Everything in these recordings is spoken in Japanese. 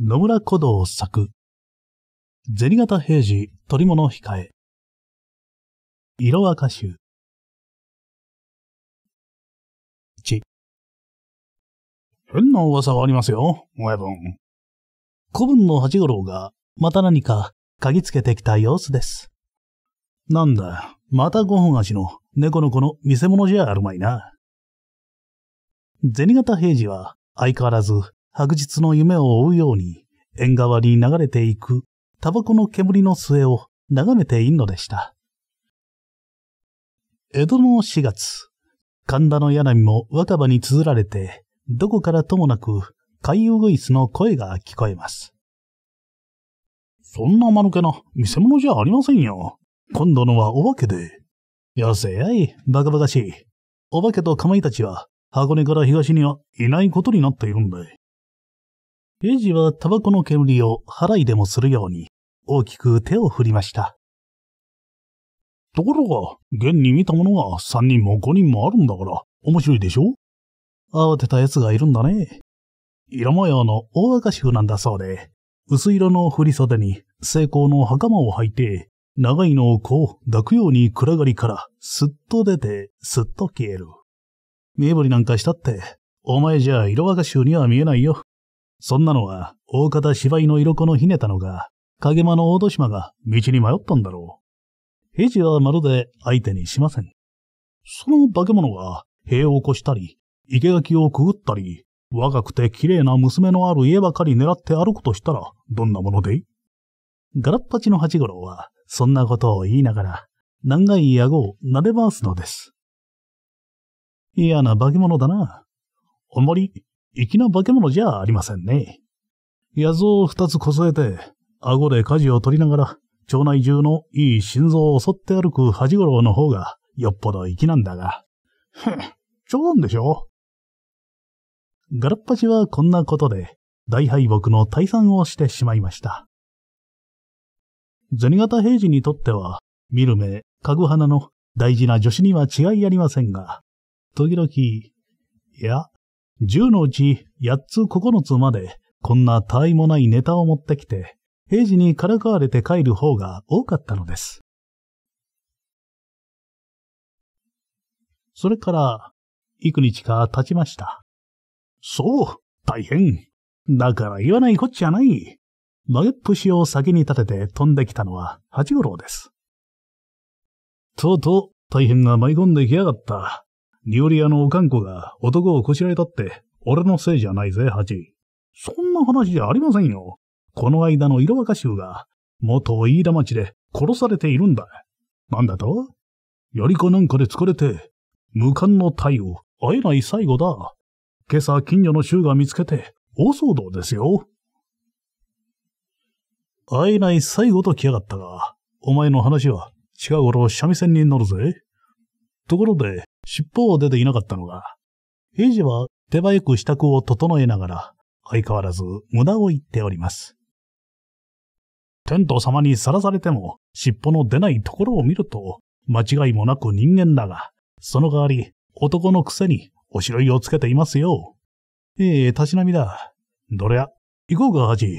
野村古道作。銭形平次取物控え。色赤集。一。変な噂がありますよ、親分。古文の八五郎が、また何か、嗅ぎつけてきた様子です。なんだ、また五本足の猫の子の見せ物じゃあるまいな。銭形平次は、相変わらず、白日の夢を追うように、縁側に流れていくタバコの煙の末を眺めているのでした。江戸の4月、神田の柳も若葉に綴られて、どこからともなく、海洋グイスの声が聞こえます。そんな間抜けな見せ物じゃありませんよ。今度のはお化けで。よせやい、バカバカしい。お化けとかまいたちは箱根から東にはいないことになっているんで。エイジはタバコの煙を払いでもするように大きく手を振りました。ところが、現に見たものが3人も5人もあるんだから面白いでしょ慌てた奴がいるんだね。色模様の大赤衆なんだそうで、薄色の振袖に成功の袴を履いて、長いのをこう抱くように暗がりからすっと出てすっと消える。身振りなんかしたって、お前じゃ色赤衆には見えないよ。そんなのは、大方芝居の色子のひねたのが、影間の大戸島が道に迷ったんだろう。平次はまるで相手にしません。その化け物が、塀を起こしたり、生垣をくぐったり、若くて綺麗な娘のある家ばかり狙って歩くとしたら、どんなものでいガラッパチの八五郎は、そんなことを言いながら、長い顎を撫で回すのです。嫌な化け物だな。あんまり粋な化け物じゃありませんね。野像を二つこさえて、顎で舵を取りながら、町内中のいい心臓を襲って歩く八五郎の方が、よっぽど粋なんだが。ふん、冗談でしょガラッパチはこんなことで、大敗北の退散をしてしまいました。銭形平次にとっては、見る目、かぐ花の大事な女子には違いありませんが、時々、いや、10のうち8つ9つまで、こんな他愛もないネタを持ってきて、平時にからかわれて帰る方が多かったのです。それから、幾日か経ちました。そう、大変。だから言わないこっちゃない。投げっぷしを先に立てて飛んできたのは八五郎です。とうとう大変が舞い込んできやがった。ニオリアのおかんこが男をこしらえたって、俺のせいじゃないぜ、ハチ。そんな話じゃありませんよ。この間の色若衆が、元飯田町で殺されているんだ。なんだとやりかなんかで疲れて、無冠の太陽、会えない最後だ。今朝近所の衆が見つけて、大騒動ですよ。会えない最後と来やがったが、お前の話は近頃三味線に乗るぜ。ところで、尻尾を出ていなかったのが、平次は手早く支度を整えながら、相変わらず無駄を言っております。天道様にさらされても、尻尾の出ないところを見ると、間違いもなく人間だが、その代わり、男のくせに、おしろいをつけていますよ。ええー、たしなみだ。どりゃ、行こうか、ハジ。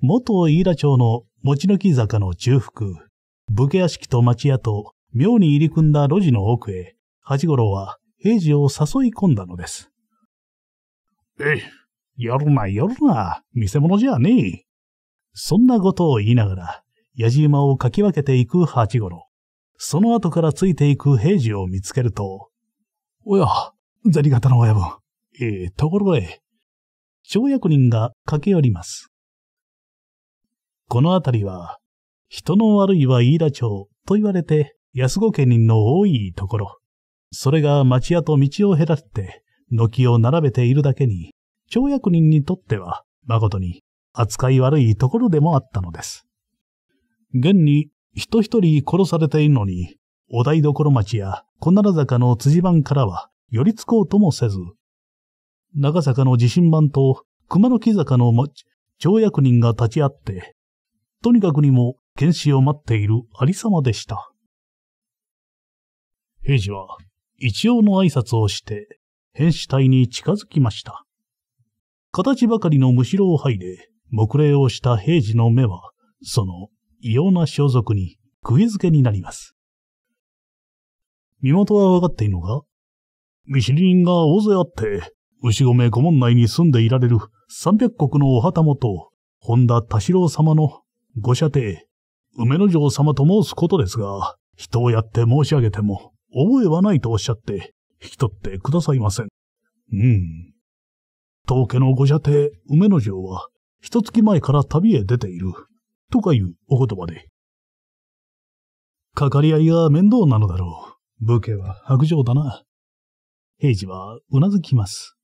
元飯田町の持ち抜き坂の中腹、武家屋敷と町屋と妙に入り組んだ路地の奥へ、八五郎は平次を誘い込んだのです。えい、やるな、やるな、見せ物じゃねえ。そんなことを言いながら、矢じ馬をかき分けていく八五郎。その後からついていく平次を見つけると、おや、銭形の親分、ええところへ。町役人が駆け寄ります。この辺りは、人の悪いは飯田町と言われて安子家人の多いところ、それが町屋と道を隔って、軒を並べているだけに、町役人にとっては、誠に扱い悪いところでもあったのです。現に、人一人殺されているのに、お台所町や小奈良坂の辻番からは、寄りつこうともせず、長坂の地震版と熊野木坂の町役人が立ち会って、とにかくにも検視を待っている有様でした。平次は一応の挨拶をして、変死体に近づきました。形ばかりのむしろを剥いで、目礼をした平次の目は、その異様な装束に釘付けになります。身元はわかっているのか見知り人が大勢あって、牛込古門内に住んでいられる三百国のお旗本、本田田四郎様のご舎弟、梅之丞様と申すことですが、人をやって申し上げても、覚えはないとおっしゃって、引き取ってくださいません。うん。当家のご舎弟、梅の城は、一月前から旅へ出ている、とかいうお言葉で。かかり合いが面倒なのだろう。武家は白状だな。平次はうなずきます。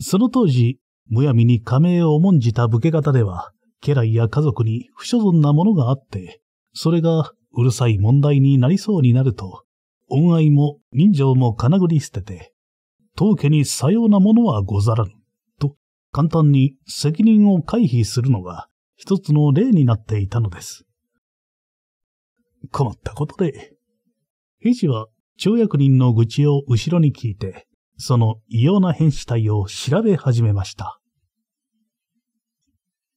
その当時、むやみに加盟を重んじた武家方では、家来や家族に不所存なものがあって、それがうるさい問題になりそうになると、恩愛も人情もかなぐり捨てて、当家にさようなものはござらぬ、と簡単に責任を回避するのが一つの例になっていたのです。困ったことで、兵士は町役人の愚痴を後ろに聞いて、その異様な変死体を調べ始めました。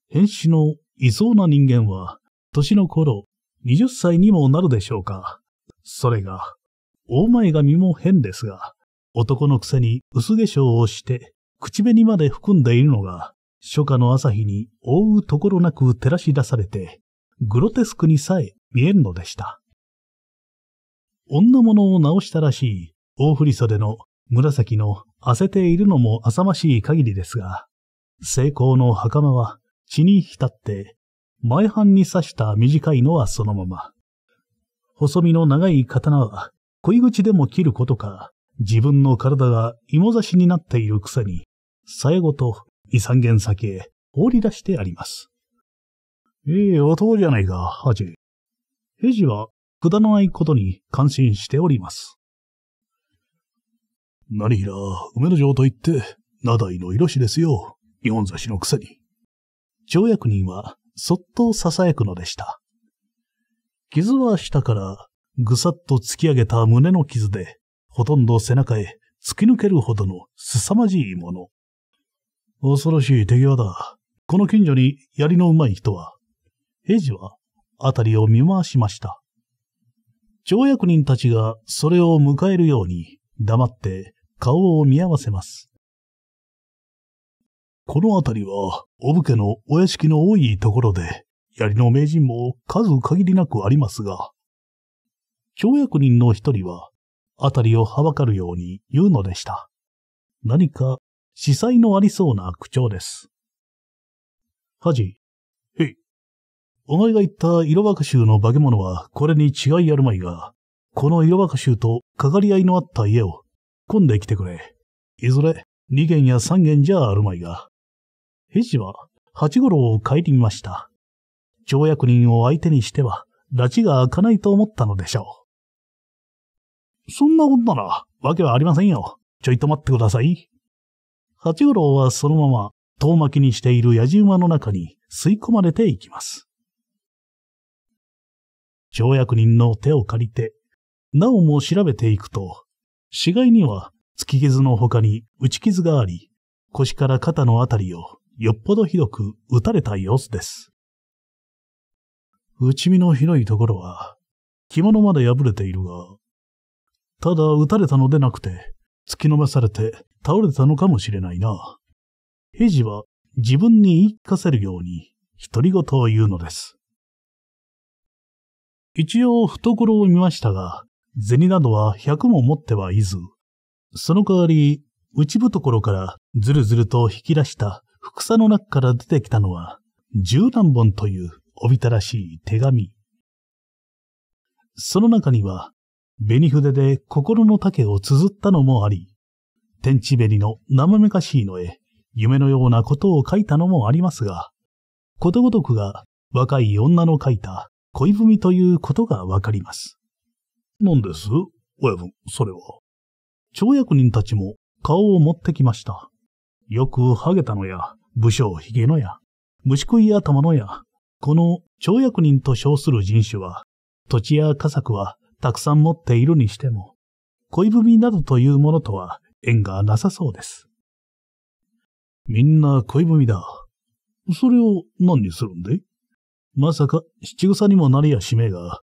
変死のいそうな人間は、年の頃、20歳にもなるでしょうか。それが、大前髪も変ですが、男のくせに薄化粧をして、口紅まで含んでいるのが、初夏の朝日に覆うところなく照らし出されて、グロテスクにさえ見えるのでした。女物を直したらしい大振袖の紫の焦せているのも浅ましい限りですが、成功の袴は血に浸って前半に刺した短いのはそのまま。細身の長い刀は、恋口でも切ることか、自分の体が芋刺しになっている草に、えごと遺産源先へ放り出してあります。ええ男じゃないか、ハジ。ヘジは、くだらないことに感心しております。何ひら、梅の城といって、名代の色しですよ。日本差しの草に。条約人は、そっと囁くのでした。傷は下からぐさっと突き上げた胸の傷で、ほとんど背中へ突き抜けるほどの凄まじいもの。恐ろしい手際だ。この近所に槍の上手い人は。平次は、あたりを見回しました。町役人たちがそれを迎えるように、黙って顔を見合わせます。この辺りは、お武家のお屋敷の多いところで、槍の名人も数限りなくありますが、跳躍人の一人は、辺りをはばかるように言うのでした。何か、司祭のありそうな口調です。はじ、へい。お前が言った色若衆の化け物はこれに違いあるまいが、この色若衆とかかり合いのあった家を、混んできてくれ。いずれ、二軒や三軒じゃあるまいが、兵士は八五郎を顧みました。条約人を相手にしては、拉致が開かないと思ったのでしょう。そんなことなら、わけはありませんよ。ちょいと待ってください。八五郎はそのまま遠巻きにしている野印馬の中に吸い込まれていきます。条約人の手を借りて、なおも調べていくと、死骸には突き傷の他に打ち傷があり、腰から肩のあたりをよっぽどひどく撃たれた様子です。内身の広いところは、着物まで破れているが、ただ撃たれたのでなくて、突きのめされて倒れたのかもしれないな。平次は自分に言い聞かせるように独り言を言うのです。一応懐を見ましたが、銭などは100も持ってはいず、その代わり、内懐からずるずると引き出した草の中から出てきたのは、十何本というおびたらしい手紙。その中には、紅筆で心の丈を綴ったのもあり、天地紅の生めかしいのへ、夢のようなことを書いたのもありますが、ことごとくが若い女の書いた恋文ということがわかります。何です親分、それは。町役人たちも顔を持ってきました。よくハゲたのや、武将髭のや、虫食い頭のや、この長役人と称する人種は、土地や家作はたくさん持っているにしても、恋文などというものとは縁がなさそうです。みんな恋文だ。それを何にするんでまさか七草にもなりやしめえが、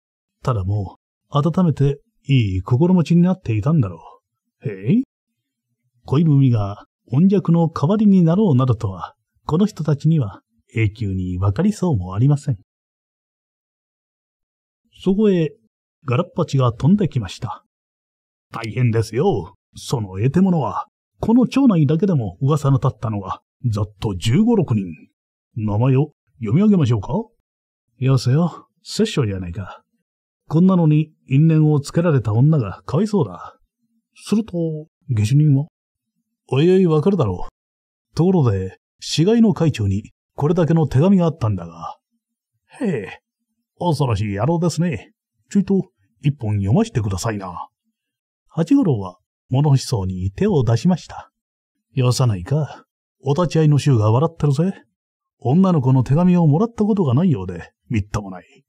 ただもう、温めていい心持ちになっていたんだろう。へい恋文が音弱の代わりになろうなどとは、この人たちには永久に分かりそうもありません。そこへ、ガラッパチが飛んできました。大変ですよ。その得手者は、この町内だけでも噂の立ったのが、ざっと15、6人。名前を読み上げましょうかよせよ、殺生じゃないか。こんなのに因縁をつけられた女がかわいそうだ。すると、下手人はおいおいわかるだろう。ところで、死骸の会長にこれだけの手紙があったんだが。へえ、恐ろしい野郎ですね。ちょいと一本読ませてくださいな。八五郎は物欲しそうに手を出しました。よさないか。お立ち会いの衆が笑ってるぜ。女の子の手紙をもらったことがないようで、みっともない。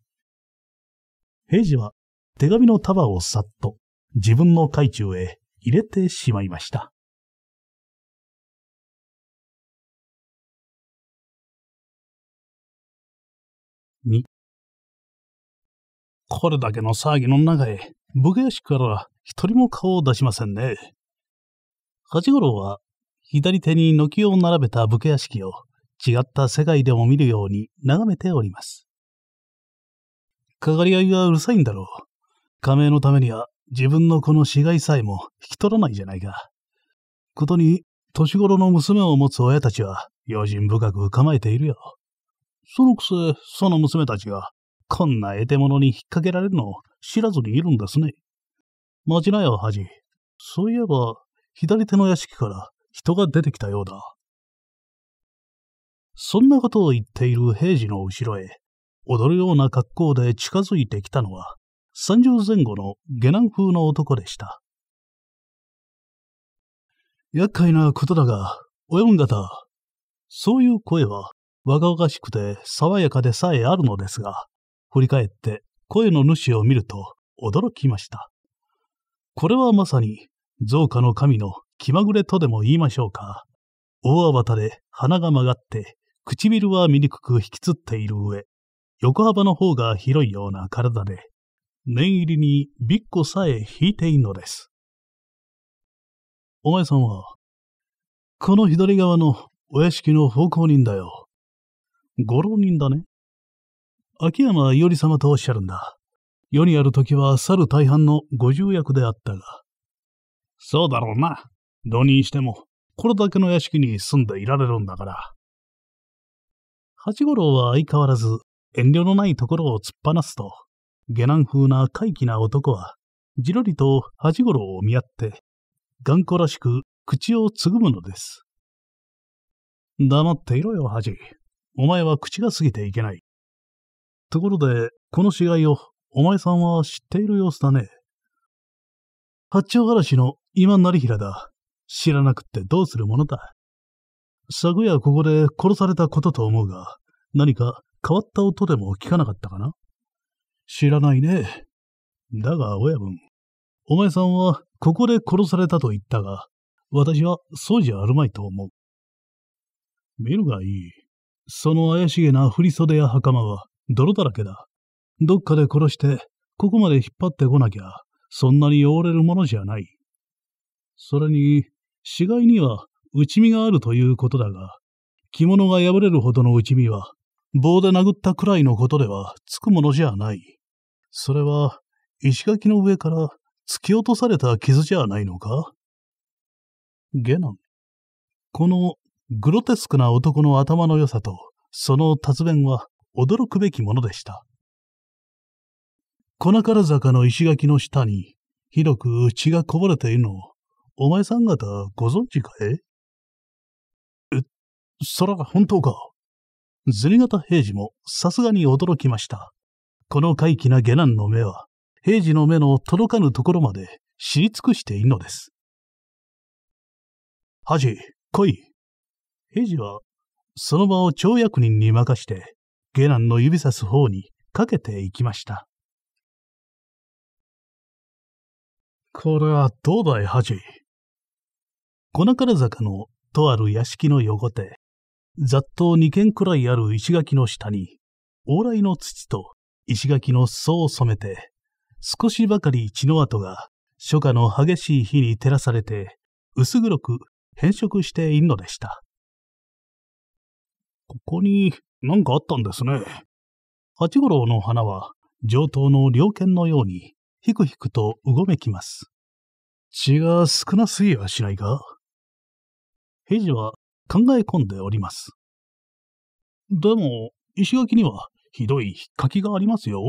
平次は手紙の束をさっと自分の会中へ入れてしまいました。これだけの騒ぎの中へ、武家屋敷から一人も顔を出しませんね。八五郎は、左手に軒を並べた武家屋敷を、違った世界でも見るように眺めております。かかり合いがうるさいんだろう。加盟のためには自分のこの死骸さえも引き取らないじゃないか。ことに、年頃の娘を持つ親たちは用心深く構えているよ。そのくせ、その娘たちがこんな得手物に引っ掛けられるのを知らずにいるんですね。待ちなよ、恥。じ。そういえば、左手の屋敷から人が出てきたようだ。そんなことを言っている平次の後ろへ、踊るような格好で近づいてきたのは、30前後の下男風の男でした。厄介なことだが、お分方。そういう声は、若々しくて爽やかでさえあるのですが、振り返って、声の主を見ると、驚きました。これはまさに、造花の神の気まぐれとでも言いましょうか。大慌たで鼻が曲がって、唇は醜く引きつっている上、横幅の方が広いような体で、念入りにびっこさえ引いているのです。お前さんは、この左側のお屋敷の奉公人だよ。ご浪人だね。秋山伊織様とおっしゃるんだ。世にある時は去る大半の五重役であったが。そうだろうな。どにしても、これだけの屋敷に住んでいられるんだから。八五郎は相変わらず遠慮のないところを突っ放すと、下男風な怪奇な男は、じろりと八五郎を見合って、頑固らしく口をつぐむのです。黙っていろよ、八。お前は口が過ぎていけない。ところで、この死骸を、お前さんは知っている様子だね。八丁嵐の今成平だ。知らなくってどうするものだ。昨夜ここで殺されたことと思うが、何か変わった音でも聞かなかったかな知らないね。だが、親分、お前さんはここで殺されたと言ったが、私はそうじゃあるまいと思う。見るがいい。その怪しげな振袖や袴は、泥だらけだ。どっかで殺して、ここまで引っ張ってこなきゃ、そんなに汚れるものじゃない。それに、死骸には内身があるということだが、着物が破れるほどの内身は、棒で殴ったくらいのことではつくものじゃない。それは、石垣の上から突き落とされた傷じゃないのかゲノン。このグロテスクな男の頭の良さと、その達弁は、驚くべきものでした。粉から坂の石垣の下に、ひどく血がこぼれているのを、お前さん方ご存知かええ、そら本当か。銭形平次もさすがに驚きました。この怪奇な下男の目は、平次の目の届かぬところまで知り尽くしているのです。恥、来い。平次は、その場を町役人に任して、下男の指さす方にかけていきました。これはどうだい、恥。粉から坂のとある屋敷の横手、ざっと2軒くらいある石垣の下に、往来の土と石垣の裾を染めて、少しばかり血の跡が初夏の激しい日に照らされて、薄黒く変色しているのでした。ここに何かあったんですね。八五郎の花は、上等の猟犬のように、ひくひくとうごめきます。血が少なすぎはしないか平次は考え込んでおります。でも、石垣にはひどい引っかきがありますよ。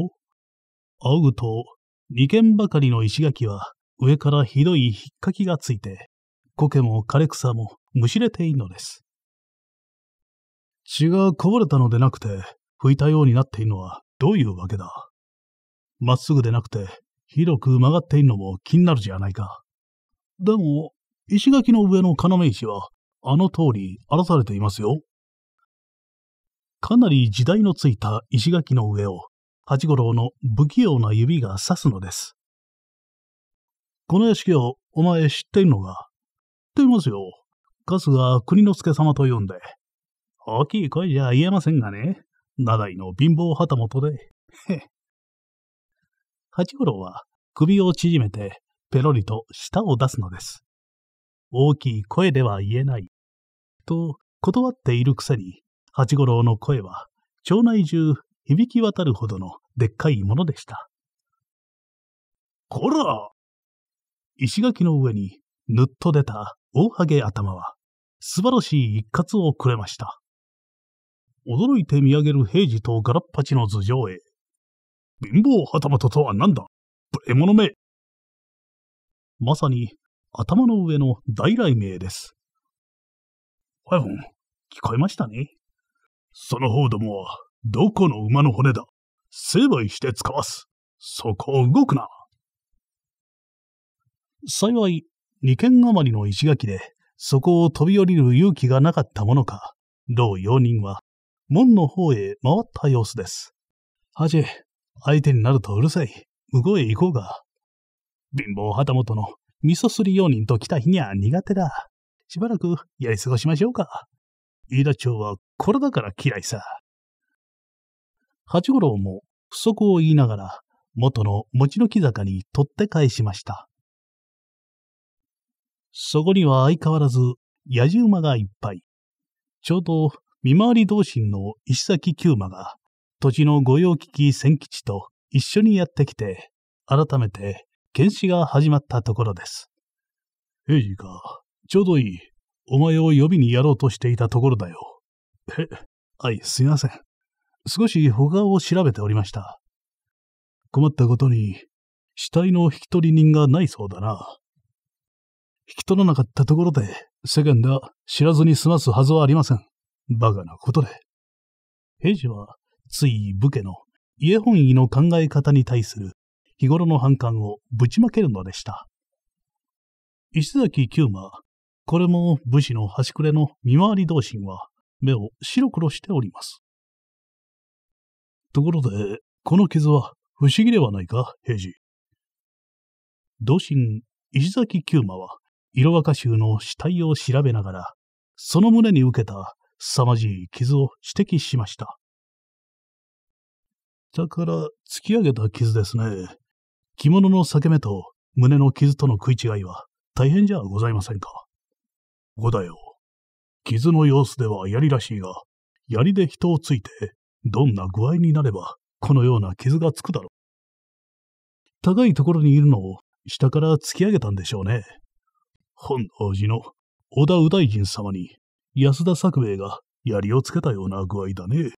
仰ぐと、二軒ばかりの石垣は上からひどい引っかきがついて、苔も枯れ草もむしれているのです。血がこぼれたのでなくて、拭いたようになっているのはどういうわけだまっすぐでなくて、広く曲がっているのも気になるじゃないか。でも、石垣の上の要石は、あの通り荒らされていますよ。かなり時代のついた石垣の上を、八五郎の不器用な指が指すのです。この屋敷をお前知っているのか知っていますよ。春日国之助様と呼んで、大きい声じゃ言えませんがね、七井の貧乏旗本で、へ八五郎は首を縮めて、ペロリと舌を出すのです。大きい声では言えない。と、断っているくせに、八五郎の声は、町内中響き渡るほどのでっかいものでした。こら石垣の上にぬっと出た大ハゲ頭は、素晴らしい一括をくれました。驚いて見上げる平次とガラッパチの頭上へ。貧乏旗本とは何だプレモノめまさに、頭の上の大雷鳴です。ファイン、聞こえましたねその方どもは、どこの馬の骨だ成敗して使わす。そこを動くな。幸い、二軒余りの石垣で、そこを飛び降りる勇気がなかったものか、同用人は門の方へ回った様子です。はじ、相手になるとうるさい。向こうへ行こうか。貧乏旗本の味噌すり用人と来た日には苦手だ。しばらくやり過ごしましょうか。飯田町はこれだから嫌いさ。八五郎も不足を言いながら元の餅の木坂に取って返しました。そこには相変わらず野じ馬がいっぱい。ちょうど見回り同心の石崎久馬が、土地の御用聞き千吉と一緒にやってきて、改めて、検視が始まったところです。平次か、ちょうどいい。お前を予備にやろうとしていたところだよ。え、はい、すいません。少し他を調べておりました。困ったことに、死体の引き取り人がないそうだな。引き取らなかったところで、世間では知らずに済ますはずはありません。バカなことで。平次は、つい武家の家本位の考え方に対する日頃の反感をぶちまけるのでした。石崎九馬、これも武士の端くれの見回り同心は、目を白黒しております。ところで、この傷は不思議ではないか、平次。同心、石崎九馬は、色若衆の死体を調べながら、その胸に受けた凄まじい傷を指摘しました。だから突き上げた傷ですね。着物の裂け目と胸の傷との食い違いは大変じゃございませんか。五だよ。傷の様子では槍らしいが、槍で人をついて、どんな具合になれば、このような傷がつくだろう。高いところにいるのを下から突き上げたんでしょうね。本能寺の織田右大臣様に安田作兵衛が槍をつけたような具合だね。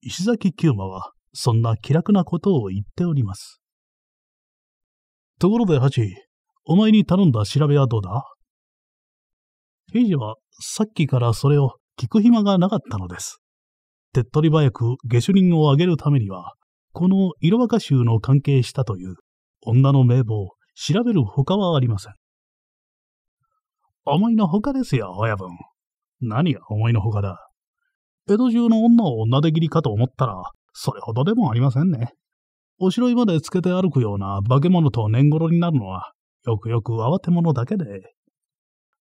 石崎久馬は、そんな気楽なことを言っております。ところで、ハチ、お前に頼んだ調べはどうだ平次は、さっきからそれを聞く暇がなかったのです。手っ取り早く下手人を挙げるためには、この色若衆の関係したという、女の名簿を調べる他はありません。思いのほかですよ、親分。何が思いのほかだ。江戸中の女を女で切りかと思ったら、それほどでもありませんね。おしろいまでつけて歩くような化け物と年頃になるのは、よくよく慌て者だけで。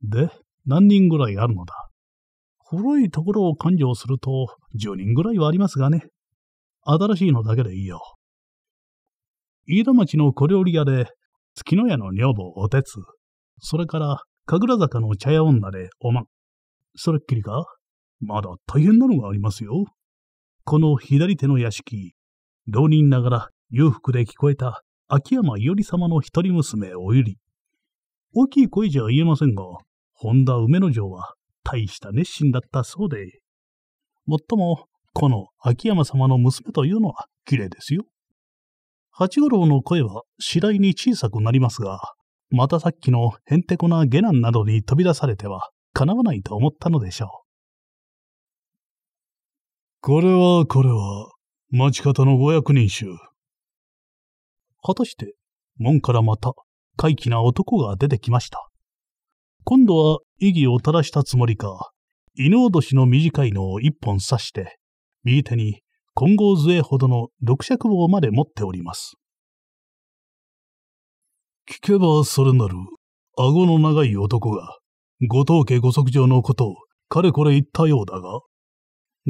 で、何人ぐらいあるのだ。古いところを勘定すると、10人ぐらいはありますがね。新しいのだけでいいよ。飯田町の小料理屋で、月の屋の女房おてつ、それから神楽坂の茶屋女でおまん。それっきりかまだ大変なのがありますよ。この左手の屋敷、浪人ながら裕福で聞こえた秋山伊織様の一人娘おゆり。大きい声じゃ言えませんが、本田梅之丞は大した熱心だったそうで。もっとも、この秋山様の娘というのは綺麗ですよ。八五郎の声は次第に小さくなりますが、またさっきのへんてこな下男などに飛び出されては、かなわないと思ったのでしょう。これはこれは、町方のご役人衆。果たして、門からまた、怪奇な男が出てきました。今度は異議を垂らしたつもりか、犬落としの短いのを一本刺して、右手に金剛杖ほどの六尺棒まで持っております。聞けばそれなる、顎の長い男が、後藤家五息女のことを、かれこれ言ったようだが、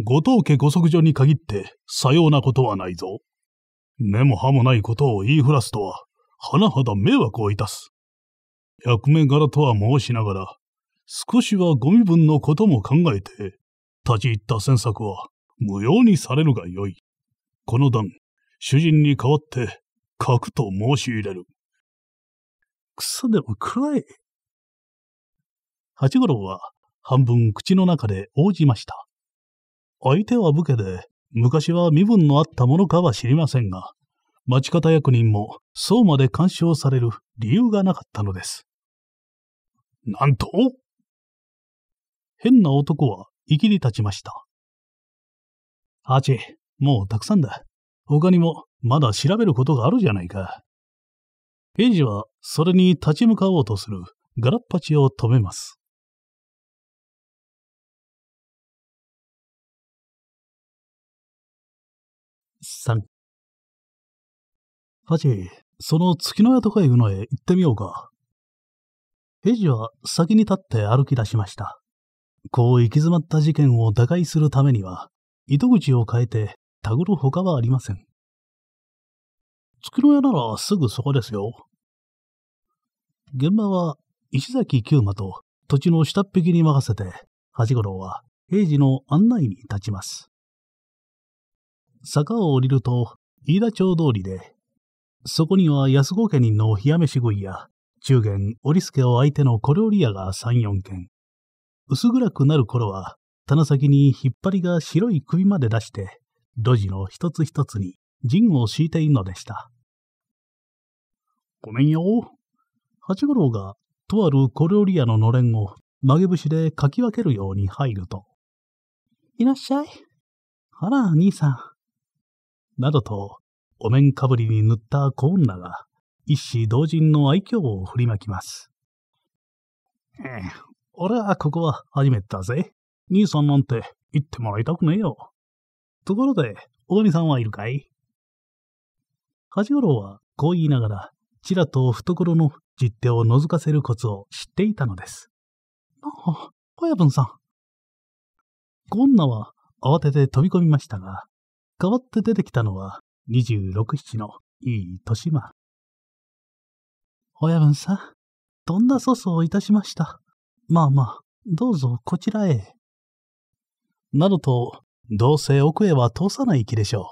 後藤家五息女に限って、さようなことはないぞ。根も葉もないことを言いふらすとは、はなはだ迷惑をいたす。役目柄とは申しながら、少しはご身分のことも考えて、立ち入った詮索は無用にされるがよい。この段、主人に代わって、書くと申し入れる。草でも食らえ。八五郎は半分口の中で応じました。相手は武家で、昔は身分のあったものかは知りませんが、町方役人もそうまで干渉される理由がなかったのです。なんと変な男は生きり立ちました。八、もうたくさんだ。他にもまだ調べることがあるじゃないか。エイジはそれに立ち向かおうとするガラッパチを止めます。3パチ、その月の屋とかいうのへ行ってみようか。エイジは先に立って歩き出しました。こう行き詰まった事件を打開するためには、糸口を変えてたぐる他はありません。月の屋ならすぐそこですよ。現場は石崎久馬と土地の下っ引きに任せて、八五郎は平時の案内に立ちます。坂を降りると、飯田町通りで、そこには安子家人の冷や飯食いや、中元織助を相手の小料理屋が3、4軒。薄暗くなる頃は、棚先に引っ張りが白い首まで出して、路地の一つ一つに陣を敷いているのでした。ごめんよ。八五郎が、とある小料理屋ののれんを曲げ節でかき分けるように入ると、いらっしゃい。あら、兄さん。などと、お面かぶりに塗った小女が、一子同人の愛嬌を振りまきます。ええ、俺はここは初めてだぜ。兄さんなんて言ってもらいたくねえよ。ところで、お兄さんはいるかい八五郎はこう言いながら、ちらと懐の実手を覗かせるコツを知っていたのです。ああ、小籔さん。ゴンナは慌てて飛び込みましたが、代わって出てきたのは26、七のいい年間。親分さん、どんな粗相をいたしました。まあまあ、どうぞこちらへ。などと、どうせ奥へは通さない気でしょ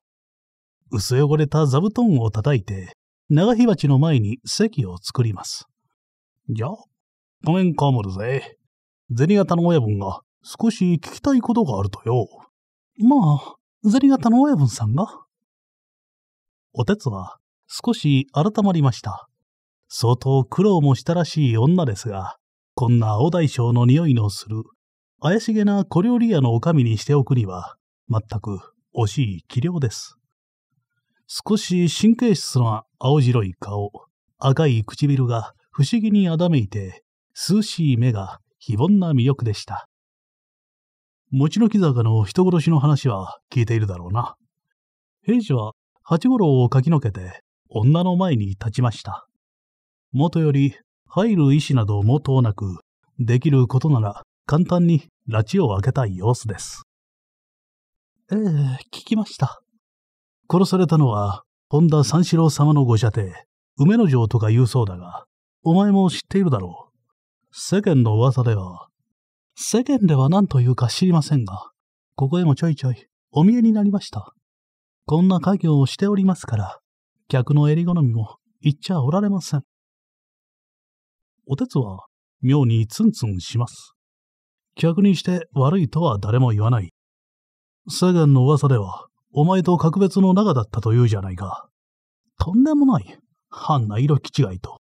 う。薄汚れた座布団を叩いて、長火鉢の前に席を作ります。じゃあ、ごめんかもるぜ。銭形の親分が少し聞きたいことがあるとよ。まあ、銭形の親分さんがおてつは少し改まりました。相当苦労もしたらしい女ですが、こんな青大将の匂いのする、怪しげな小料理屋の女将にしておくには、全く惜しい器量です。少し神経質な青白い顔、赤い唇が不思議にあだめいて、涼しい目が非凡な魅力でした。餅の木坂の人殺しの話は聞いているだろうな。平次は八五郎をかきのけて女の前に立ちました。もとより入る意思などもとなく、できることなら簡単に拉致を開けたい様子です。ええー、聞きました。殺されたのは、本田三四郎様のご射程、梅之丞とか言うそうだが、お前も知っているだろう。世間の噂では。世間では何というか知りませんが、ここへもちょいちょいお見えになりました。こんな家業をしておりますから、客の襟好みも言っちゃおられません。おてつは妙にツンツンします。客にして悪いとは誰も言わない。世間の噂では、お前と格別の仲だったというじゃないか。とんでもない。半な色気違いと。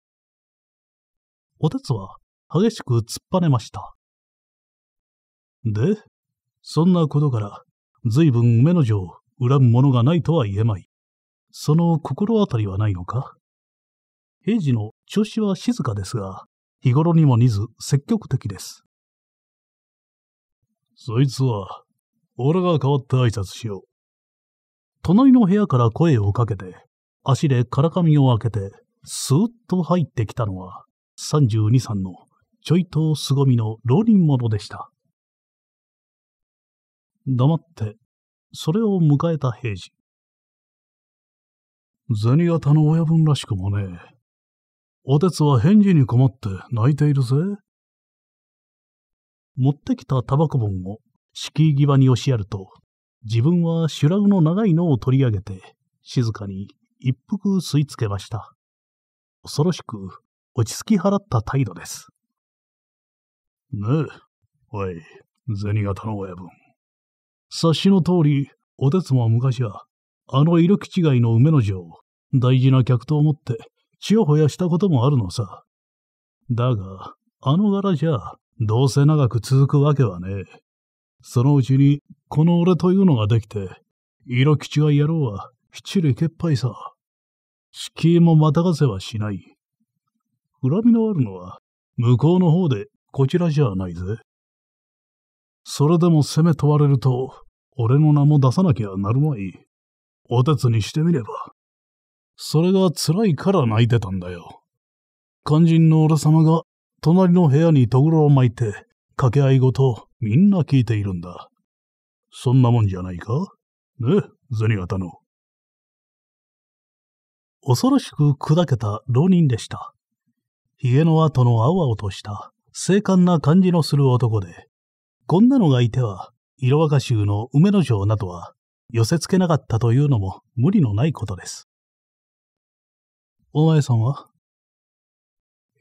おてつは激しく突っぱねました。で、そんなことから、随分目の上、恨むものがないとは言えまい。その心当たりはないのか平時の調子は静かですが、日頃にも似ず積極的です。そいつは、俺が代わって挨拶しよう。隣の部屋から声をかけて、足でからかみを開けて、スーッと入ってきたのは、32二三のちょいと凄みの浪人者でした。黙って、それを迎えた平次。銭形の親分らしくもねえ。おてつは返事に困って泣いているぜ。持ってきたタバコ本を敷居際に押しやると自分は修羅具の長いのを取り上げて、静かに一服吸い付けました。恐ろしく落ち着き払った態度です。ねえ、おい、銭形の親分。察しの通り、おてつもは昔は、あの色気違いの梅の字を、大事な客と思って、ちやほやしたこともあるのさ。だが、あの柄じゃ、どうせ長く続くわけはねえ。そのうちに、この俺というのができて、色吉は野郎は、七里潔敗さ。敷居もまたがせはしない。恨みのあるのは、向こうの方で、こちらじゃないぜ。それでも責め問われると、俺の名も出さなきゃなるまい。おてつにしてみれば。それが辛いから泣いてたんだよ。肝心の俺様が、隣の部屋にとぐろを巻いて、掛け合いごと、みんな聞いているんだ。そんなもんじゃないかね、銭形の。恐ろしく砕けた浪人でした。髭の後の青々とした精悍な感じのする男で、こんなのがいては、色若衆の梅の城などは寄せ付けなかったというのも無理のないことです。お前さんは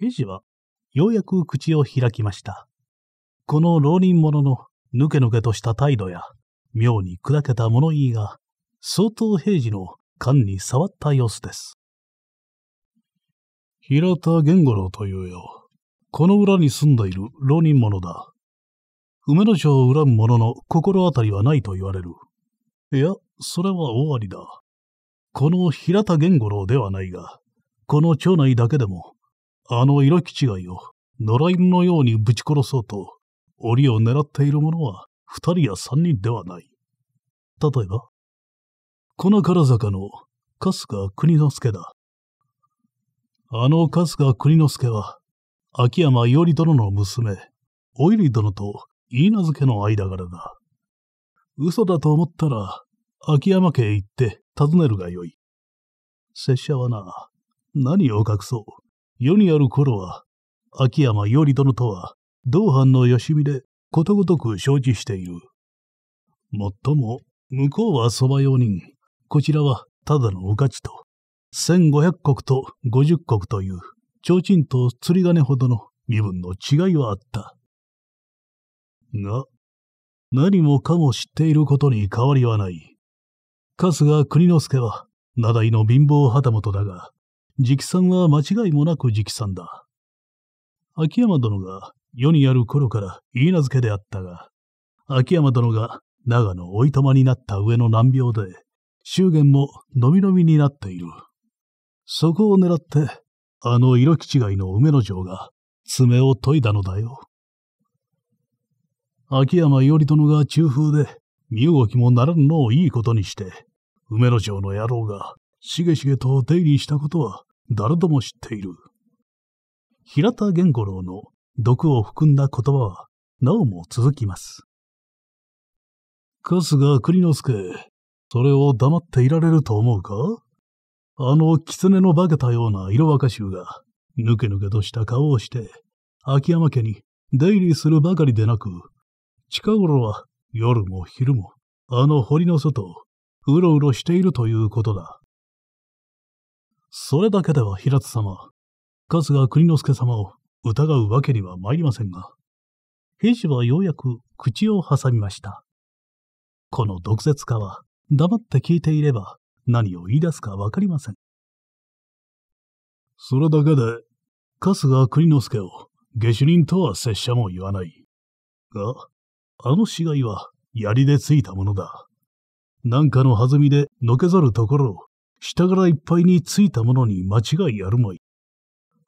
英治はようやく口を開きました。この浪人者のぬけぬけとした態度や、妙に砕けた物言いが、相当平次の勘に触った様子です。平田源五郎というよ。この裏に住んでいる浪人者だ。梅の城を恨む者の心当たりはないと言われる。いや、それは終わりだ。この平田源五郎ではないが、この町内だけでも、あの色気違いを野良犬のようにぶち殺そうと、檻を狙っている者は2人や3人ではない。例えば、この唐坂の春日国之助だ。あの春日国之助は、秋山伊織殿の娘、お入り殿と言い名付けの間柄だ。嘘だと思ったら、秋山家へ行って尋ねるがよい。拙者はな、何を隠そう。世にある頃は、秋山伊織殿とは同藩のよしみでことごとく承知している。もっとも、向こうは蕎麦用人、こちらはただのおかちと、1500国と50国という、提灯と釣り金ほどの身分の違いはあった。が、何もかも知っていることに変わりはない。春日国之助は、名いの貧乏旗本だが、直参は間違いもなく直参だ。秋山殿が世にある頃から言い名付けであったが、秋山殿が長野おいとまになった上の難病で、祝言ものみのみになっている。そこを狙って、あの色気違いの梅の城が爪を研いだのだよ。秋山頼殿が中風で身動きもならぬのをいいことにして、梅の城の野郎がしげしげと出入りしたことは誰とも知っている。平田源五郎の毒を含んだ言葉は、なおも続きます。春日栗之助、それを黙っていられると思うかあの狐の化けたような色若衆が、ぬけぬけとした顔をして、秋山家に出入りするばかりでなく、近頃は夜も昼も、あの堀の外、うろうろしているということだ。それだけでは平津様、春日栗之助様を疑うわけには参りませんが、兵士はようやく口を挟みました。この毒舌家は黙って聞いていれば何を言い出すかわかりません。それだけで、春日国之助を下手人とは拙者も言わない。が、あの死骸は槍でついたものだ。なんかの弾みでのけざるところを下からいっぱいについたものに間違いあるまい。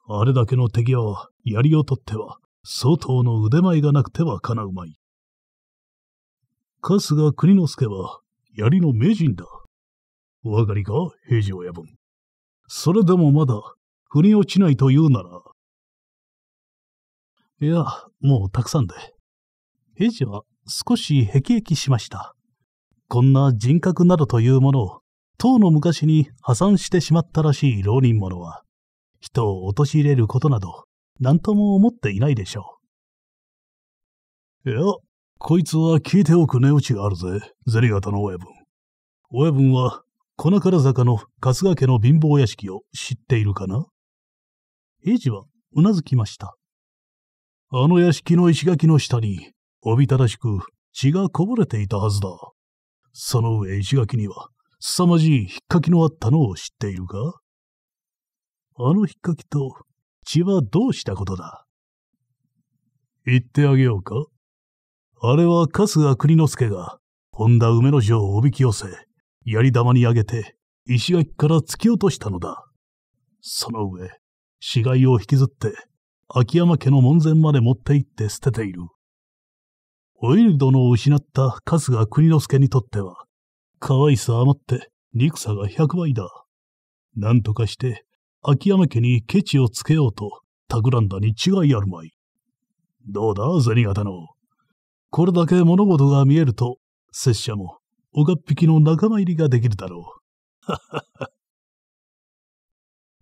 あれだけの敵は槍を取っては、相当の腕前がなくてはかなうまい。春日国之助は、槍の名人だ。お分かりか、平次親分。それでもまだ、腑に落ちないというなら。いや、もうたくさんで。平次は少しへきへきしました。こんな人格などというものを、唐の昔に破産してしまったらしい浪人者は、人を陥れることなど、何とも思っていないでしょう。いや、こいつは聞いておく値打ちがあるぜ、ゼリガタの親分。親分は、粉から坂の春日家の貧乏屋敷を知っているかな英治はうなずきました。あの屋敷の石垣の下に、おびただしく血がこぼれていたはずだ。その上石垣には、凄まじい引っかきのあったのを知っているかあの引っかきと血はどうしたことだ言ってあげようかあれは春日国之助が、本田梅の城をおびき寄せ、槍玉にあげて、石垣から突き落としたのだ。その上、死骸を引きずって、秋山家の門前まで持って行って捨てている。オイル殿を失った春日国之助にとっては、可愛さ余って憎さが100倍だ。なんとかして秋山家にケチをつけようと、企んだに違いあるまい。どうだ、銭形の。これだけ物事が見えると、拙者も、おがっぴきの仲間入りができるだろう。ははは。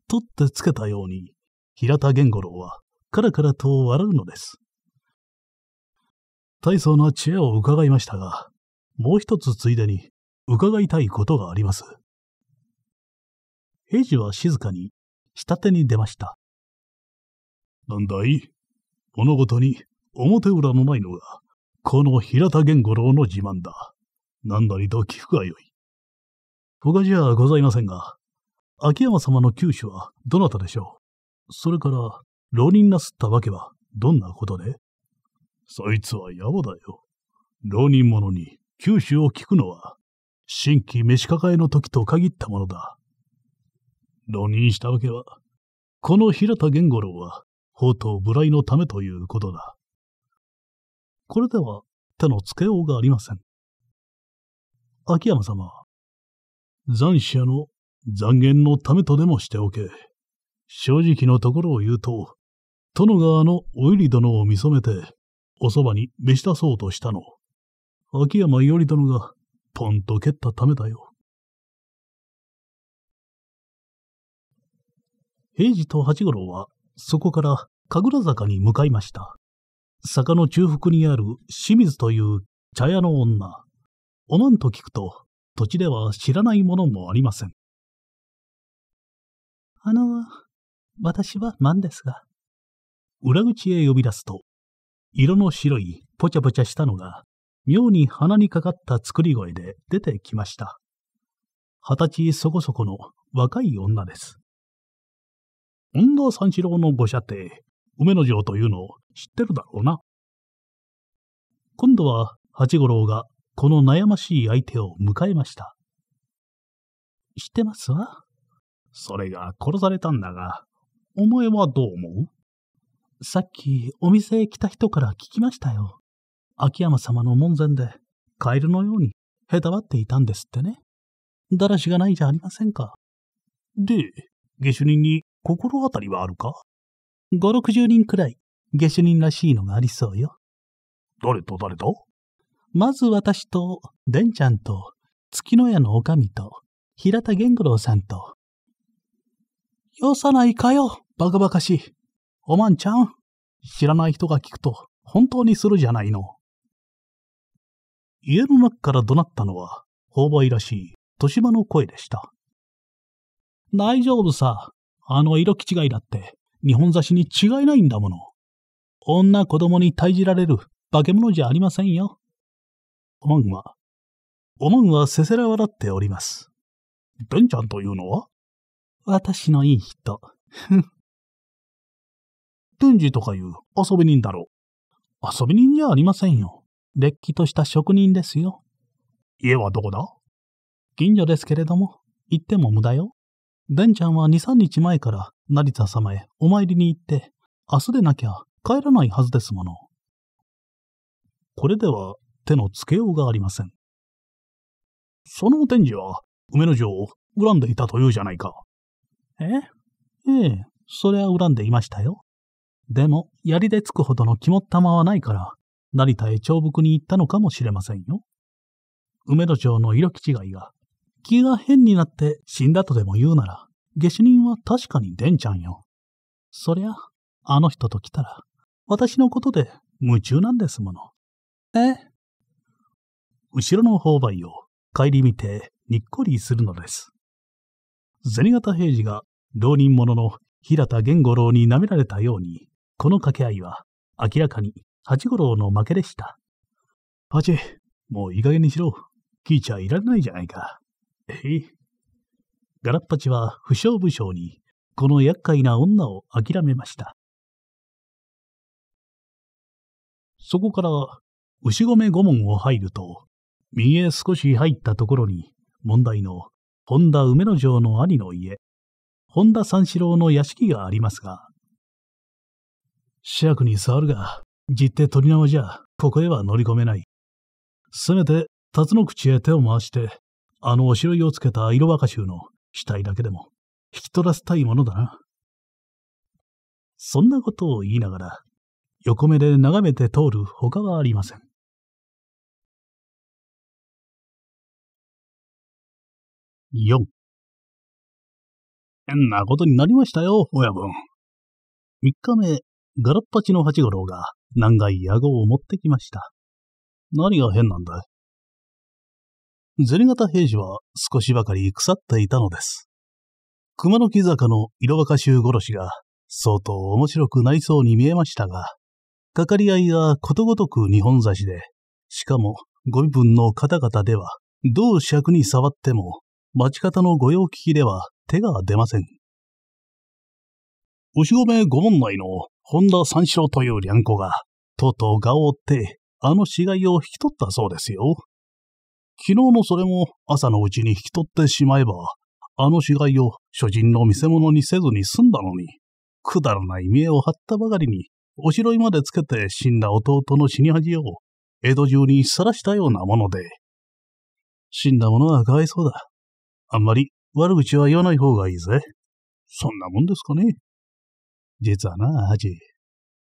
取ってつけたように、平田源五郎は、カラカラと笑うのです。大層な知恵を伺いましたが、もう一つついでに、伺いたいことがあります。平治は静かに下手に出ました。なんだい物事に表裏のないのが、この平田源五郎の自慢だ。何なりと聞くがよい。他じゃございませんが、秋山様の九首はどなたでしょうそれから、浪人なすったわけはどんなことでそいつは野暮だよ。浪人者に九州を聞くのは、新規召し抱えの時と限ったものだ。浪人したわけは、この平田源五郎は、法と無頼のためということだ。これでは手のつけようがありません。秋山様、残死屋の残言のためとでもしておけ。正直のところを言うと、殿があのおゆり殿を見初めて、おそばに召し出そうとしたの。秋山伊織殿が、ポンと蹴ったためだよ。平次と八五郎は、そこから神楽坂に向かいました。坂の中腹にある清水という茶屋の女。おまんと聞くと、土地では知らないものもありません。あの、私はマンですが。裏口へ呼び出すと、色の白いぽちゃぽちゃしたのが、妙に鼻にかかった作り声で出てきました。二十歳そこそこの若い女です。恩田三四郎の母舎って、梅の城というのを知ってるだろうな。今度は八五郎がこの悩ましい相手を迎えました。知ってますわ。それが殺されたんだが、お前はどう思う？さっきお店へ来た人から聞きましたよ。秋山様の門前でカエルのようにへたばっていたんですってね。だらしがないじゃありませんか。で、下手人に心当たりはあるか ?5、60人くらい、下手人らしいのがありそうよ。誰と誰とまず私と、でんちゃんと、月の屋の女将と、平田源五郎さんと。よさないかよ、バカバカしい。おまんちゃん、知らない人が聞くと、本当にするじゃないの。家の中から怒鳴ったのは、購買らしい、豊島の声でした。大丈夫さ。あの色気違いだって、日本差しに違いないんだもの。女子供に退じられる化け物じゃありませんよ。おまんは、おまんはせせら笑っております。ベンちゃんというのは私のいい人。ふん。天智とかいう遊び人だろう。遊び人じゃありませんよ。れっきとした職人ですよ。家はどこだ近所ですけれども、行っても無駄よ。でんちゃんは2、3日前から成田様へお参りに行って、明日でなきゃ帰らないはずですもの。これでは手のつけようがありません。その天示は梅の城を恨んでいたというじゃないか。えええ、それは恨んでいましたよ。でも、槍でつくほどの肝っ玉はないから、成田へ長伏に行ったのかもしれませんよ。梅の城の色気違いが気が変になって死んだとでも言うなら、下手人は確かにデンちゃんよ。そりゃ、あの人と来たら、私のことで夢中なんですもの。え後ろの方梅を帰り見てにっこりするのです。銭形平次が浪人者の平田源五郎に舐められたように、この掛け合いは明らかに八五郎の負けでした。パチ、もういい加減にしろ。聞いちゃいられないじゃないか。へい。ガラッパチは不傷不傷に、この厄介な女を諦めました。そこから、牛込御門を入ると、右へ少し入ったところに、問題の本田梅之丞の兄の家、本田三四郎の屋敷がありますが、主役に触るが、じって取り縄じゃ、ここへは乗り込めない。せめて、辰の口へ手を回して、あのおしろいをつけた色若衆の死体だけでも引き取らせたいものだな。そんなことを言いながら、横目で眺めて通る他はありません。4変なことになりましたよ、親分。3日目、ガラッパチの八五郎が、がい野号を持ってきました。何が変なんだい銭形平次は少しばかり腐っていたのです。熊野木坂の色若衆殺しが相当面白くなりそうに見えましたが、かかり合いがことごとく日本差しで、しかもご身分の方々では、どう尺に触っても、町方の御用聞きでは手が出ません。牛込御門内の本田三四郎という良子が、とうとう顔を追って、あの死骸を引き取ったそうですよ。昨日のそれも朝のうちに引き取ってしまえば、あの死骸を所人の見せ物にせずに済んだのに、くだらない見栄を張ったばかりに、おしろいまでつけて死んだ弟の死に恥を、江戸中にさらしたようなもので。死んだ者はかわいそうだ。あんまり悪口は言わない方がいいぜ。そんなもんですかね。実はな、アジ。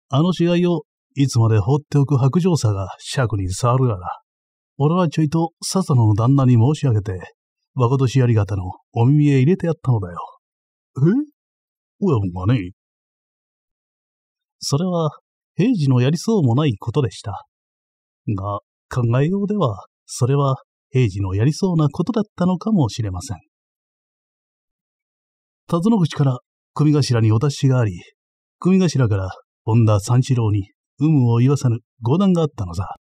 あの死骸をいつまで放っておく白状さが尺に触るがら、俺はちょいと笹野の旦那に申し上げて、若年やり方のお耳へ入れてやったのだよ。え親分がね。それは、平時のやりそうもないことでした。が、考えようでは、それは平時のやりそうなことだったのかもしれません。辰野口から組頭にお達しがあり、組頭から本田三四郎に有無を言わさぬ合談があったのさ。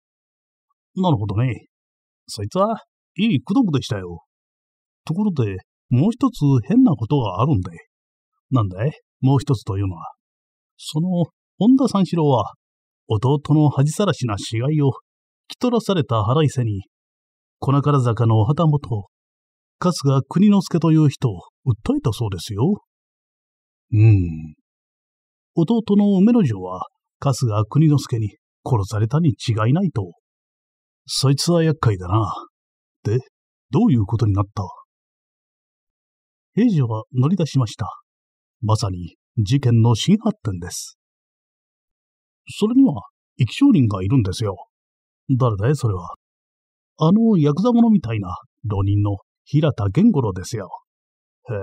なるほどね。そいつは、いい功徳でしたよ。ところで、もう一つ変なことがあるんで。なんだいもう一つというのは。その、本田三四郎は、弟の恥さらしな死骸を、き取らされた腹いせに、粉から坂のお旗本、春日国之助という人を訴えたそうですよ。うん。弟の梅之丞は、春日国之助に殺されたに違いないとそいつは厄介だな。で、どういうことになった平女は乗り出しました。まさに事件の新発展です。それには、生き証人がいるんですよ。誰だいそれは。あの、ヤクザ者みたいな、浪人の平田源五郎ですよ。へえ、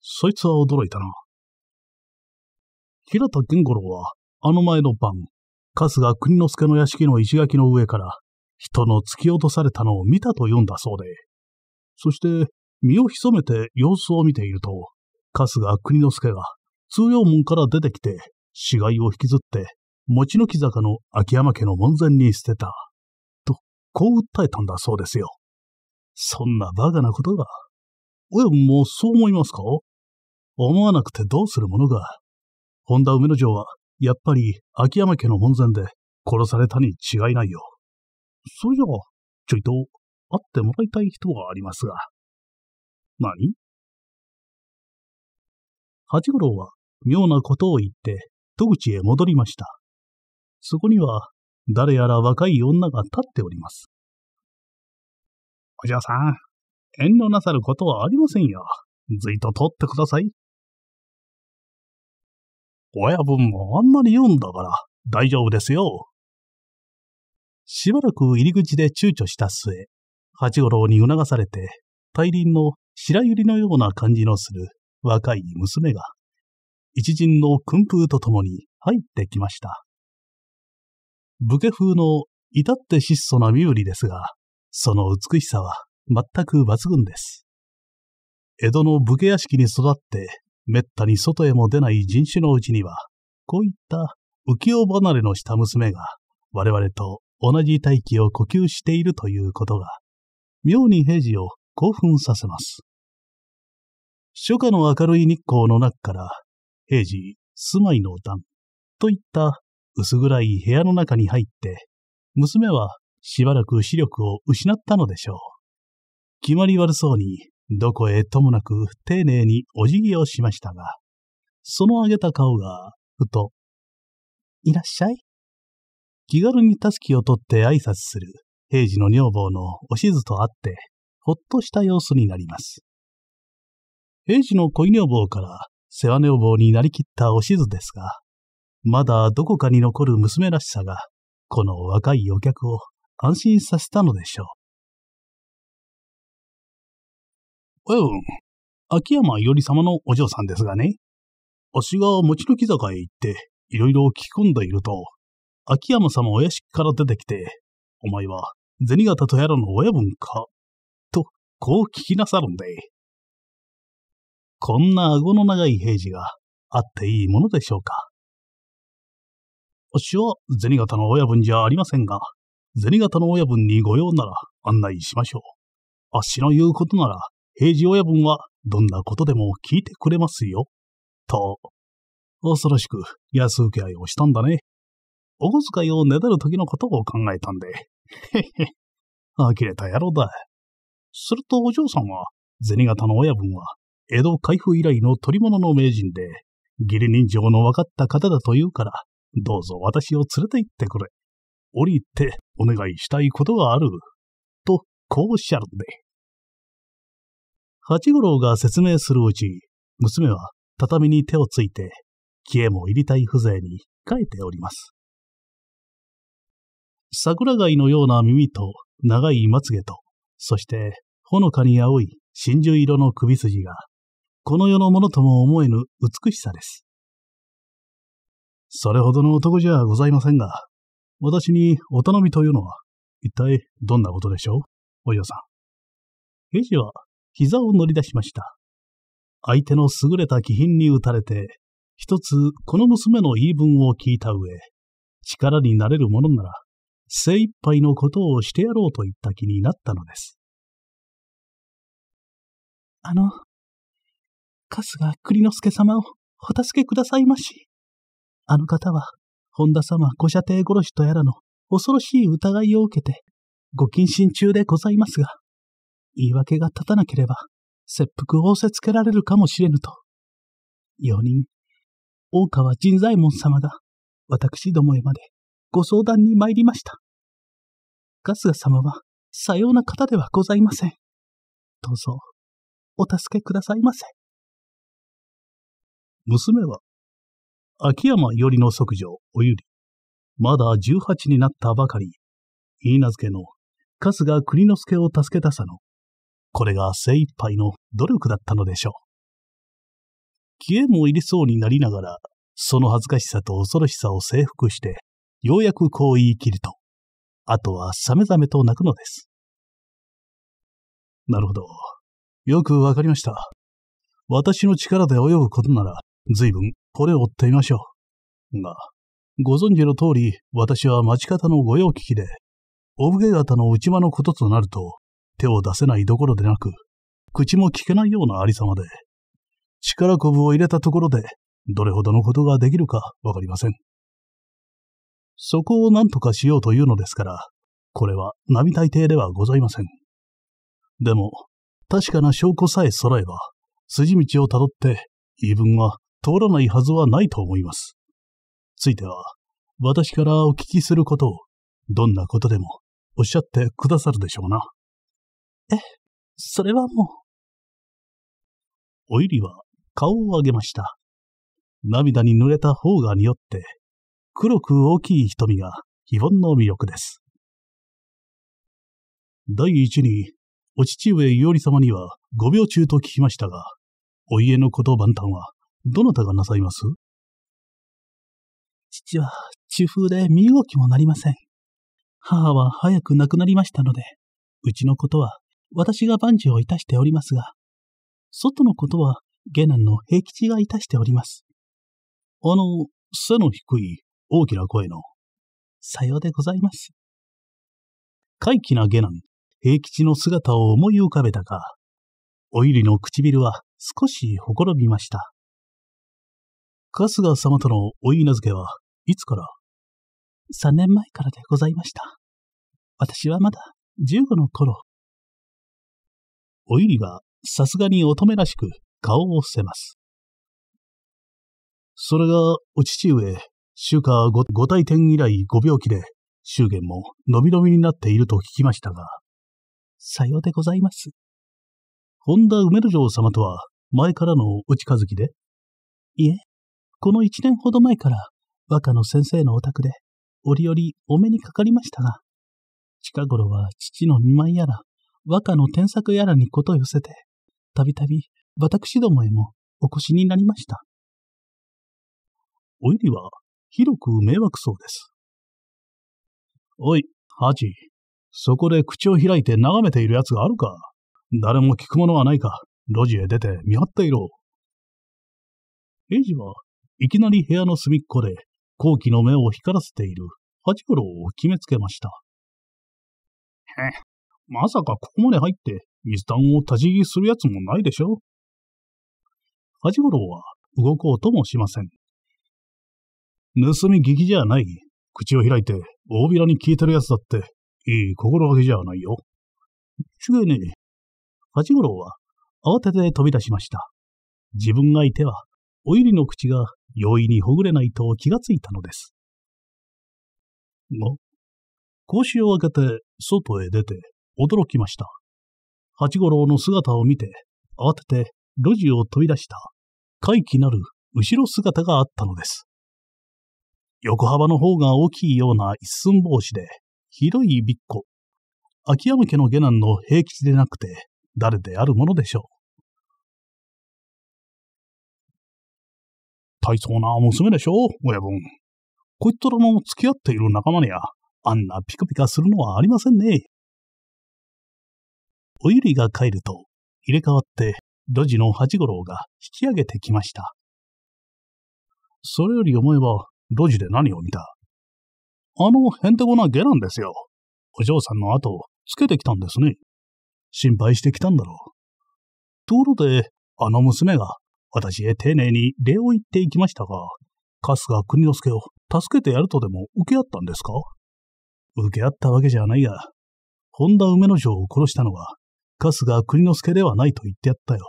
そいつは驚いたな。平田源五郎は、あの前の晩、春日国之助の屋敷の石垣の上から人の突き落とされたのを見たと読んだそうで、そして身を潜めて様子を見ていると、春日国之助が通用門から出てきて、死骸を引きずって、餅の木坂の秋山家の門前に捨てた。と、こう訴えたんだそうですよ。そんなバカなことが。親分もそう思いますか思わなくてどうするものが。本田梅之丞は、やっぱり秋山家の門前で殺されたに違いないよ。それじゃあ、ちょいと会ってもらいたい人はありますが。何八五郎は妙なことを言って戸口へ戻りました。そこには誰やら若い女が立っております。お嬢さん、遠慮なさることはありませんよ。ずいと取ってください。親分もあんまり読んだから大丈夫ですよ。しばらく入り口で躊躇した末、八五郎に促されて、大輪の白百合のような感じのする若い娘が、一陣の訓風とともに入ってきました。武家風の至って質素な身売りですが、その美しさは全く抜群です。江戸の武家屋敷に育って、めったに外へも出ない人種のうちには、こういった浮世離れのした娘が、我々と同じ大気を呼吸しているということが、妙に平時を興奮させます。初夏の明るい日光の中から、平時、住まいの段といった薄暗い部屋の中に入って、娘はしばらく視力を失ったのでしょう。決まり悪そうに、どこへともなく丁寧にお辞儀をしましたが、その上げた顔が、ふと、いらっしゃい気軽にタスキを取って挨拶する、平時の女房のおしずと会って、ほっとした様子になります。平時の恋女房から世話女房になりきったおしずですが、まだどこかに残る娘らしさが、この若いお客を安心させたのでしょう。うん、秋山より様のお嬢さんですがね、あしが持ちの木坂へ行って、いろいろ聞き込んでいると、秋山様お屋敷から出てきて、お前は銭形とやらの親分かと、こう聞きなさるんで。こんな顎の長い平次があっていいものでしょうか。おしは銭形の親分じゃありませんが、銭形の親分にご用なら案内しましょう。あっしの言うことなら、平次親分はどんなことでも聞いてくれますよ。と、恐ろしく安請け合いをしたんだね。お小遣いをねだる時のことを考えたんで。へへ。呆れた野郎だ。するとお嬢さんは、銭形の親分は、江戸開封以来の取り物の名人で、義理人情の分かった方だというから、どうぞ私を連れて行ってくれ。降り入ってお願いしたいことがある。と、こうおっしゃるんで。八五郎が説明するうち、娘は畳に手をついて、消えも入りたい風情に帰っております。桜貝のような耳と長いまつげと、そしてほのかに青い真珠色の首筋が、この世のものとも思えぬ美しさです。それほどの男じゃございませんが、私にお頼みというのは、一体どんなことでしょうお嬢さん。ヘジは膝を乗り出しました。相手の優れた気品に打たれて、一つこの娘の言い分を聞いた上、力になれるものなら精一杯のことをしてやろうといった気になったのです。あの、春日栗之助様をお助けくださいまし。あの方は、本田様御社邸殺しとやらの恐ろしい疑いを受けて、ご謹慎中でございますが、言い訳が立たなければ、切腹を仰せつけられるかもしれぬと。四人、大川神左衛門様が、私どもへまでご相談に参りました。春日様は、さような方ではございません。どうぞ、お助けくださいませ。娘は、秋山よりの息女、おゆり、まだ十八になったばかり、いい名ずけの春日栗之助を助けたさの、これが精一杯の努力だったのでしょう。消えも入れそうになりながら、その恥ずかしさと恐ろしさを征服して、ようやくこう言い切ると、あとはさめざめと泣くのです。なるほど。よくわかりました。私の力で泳ぐことなら、随分、これを追ってみましょう。が、ご存知の通り、私は町方の御用聞きで、お武家型の内間のこととなると、手を出せないどころでなく、口も聞けないようなありさまで、力こぶを入れたところで、どれほどのことができるかわかりません。そこを何とかしようというのですから、これは並大抵ではございません。でも、確かな証拠さえ揃えば、筋道をたどって言い分は通らないはずはないと思います。ついては、私からお聞きすることを、どんなことでもおっしゃってくださるでしょうな。え、それはもう。おゆりは顔を上げました。涙に濡れた方がによって黒く大きい瞳が非凡の魅力です。第一に、お父上伊織様にはご病中と聞きましたが、お家のこと万端は、どなたがなさいます父は中風で身動きもなりません。母は早く亡くなりましたので、うちのことは私が万事をいたしておりますが、外のことは下男の平吉がいたしております。あの、背の低い大きな声の、さようでございます。怪奇な下男、平吉の姿を思い浮かべたか、おゆりの唇は少しほころびました。春日様とのお言い名付けはいつから三年前からでございました。私はまだ十五の頃。おゆりがさすがに乙女らしく顔を伏せます。それがお父上、週間、ごご退店以来ご病気で、祝言も伸び伸びになっていると聞きましたが。さようでございます。本田梅之城様とは前からのお近づきでいえ、この一年ほど前から和歌の先生のお宅で折々お目にかかりましたが、近頃は父の見舞いやら和歌の添削やらにこと寄せて、たびたび私どもへもお越しになりました。おいりは広く迷惑そうです。おい、ハチ。そこで口を開いて眺めている奴があるか誰も聞くものはないか路地へ出て見張っていろ。エイジはいきなり部屋の隅っこで、後期の目を光らせているハチコロを決めつけました。へまさかここまで入って水炭を立ち聞する奴もないでしょハチゴロは動こうともしません。盗み聞きじゃない。口を開いて、大びらに聞いてる奴だって、いい心がけじゃないよ。げえね八五郎は、慌てて飛び出しました。自分がいては、おゆりの口が容易にほぐれないと気がついたのです。が、格子を開けて、外へ出て、驚きました。八五郎の姿を見て、慌てて路地を飛び出した、怪奇なる後ろ姿があったのです。横幅の方が大きいような一寸帽子で、広いびっこ。秋山家の下男の平吉でなくて、誰であるものでしょう。大層な娘でしょう、親分。こいつらの付き合っている仲間には、あんなピカピカするのはありませんね。おゆりが帰ると、入れ替わって、路地の八五郎が引き上げてきました。それより思えば、路地で何を見たあのへんてこなゲランですよ。お嬢さんの後をつけてきたんですね。心配してきたんだろう。ところで、あの娘が私へ丁寧に礼を言っていきましたが、春日国之助を助けてやるとでも受け合ったんですか受け合ったわけじゃないが、本田梅之丞を殺したのは、春日国之助ではないと言ってやったよ。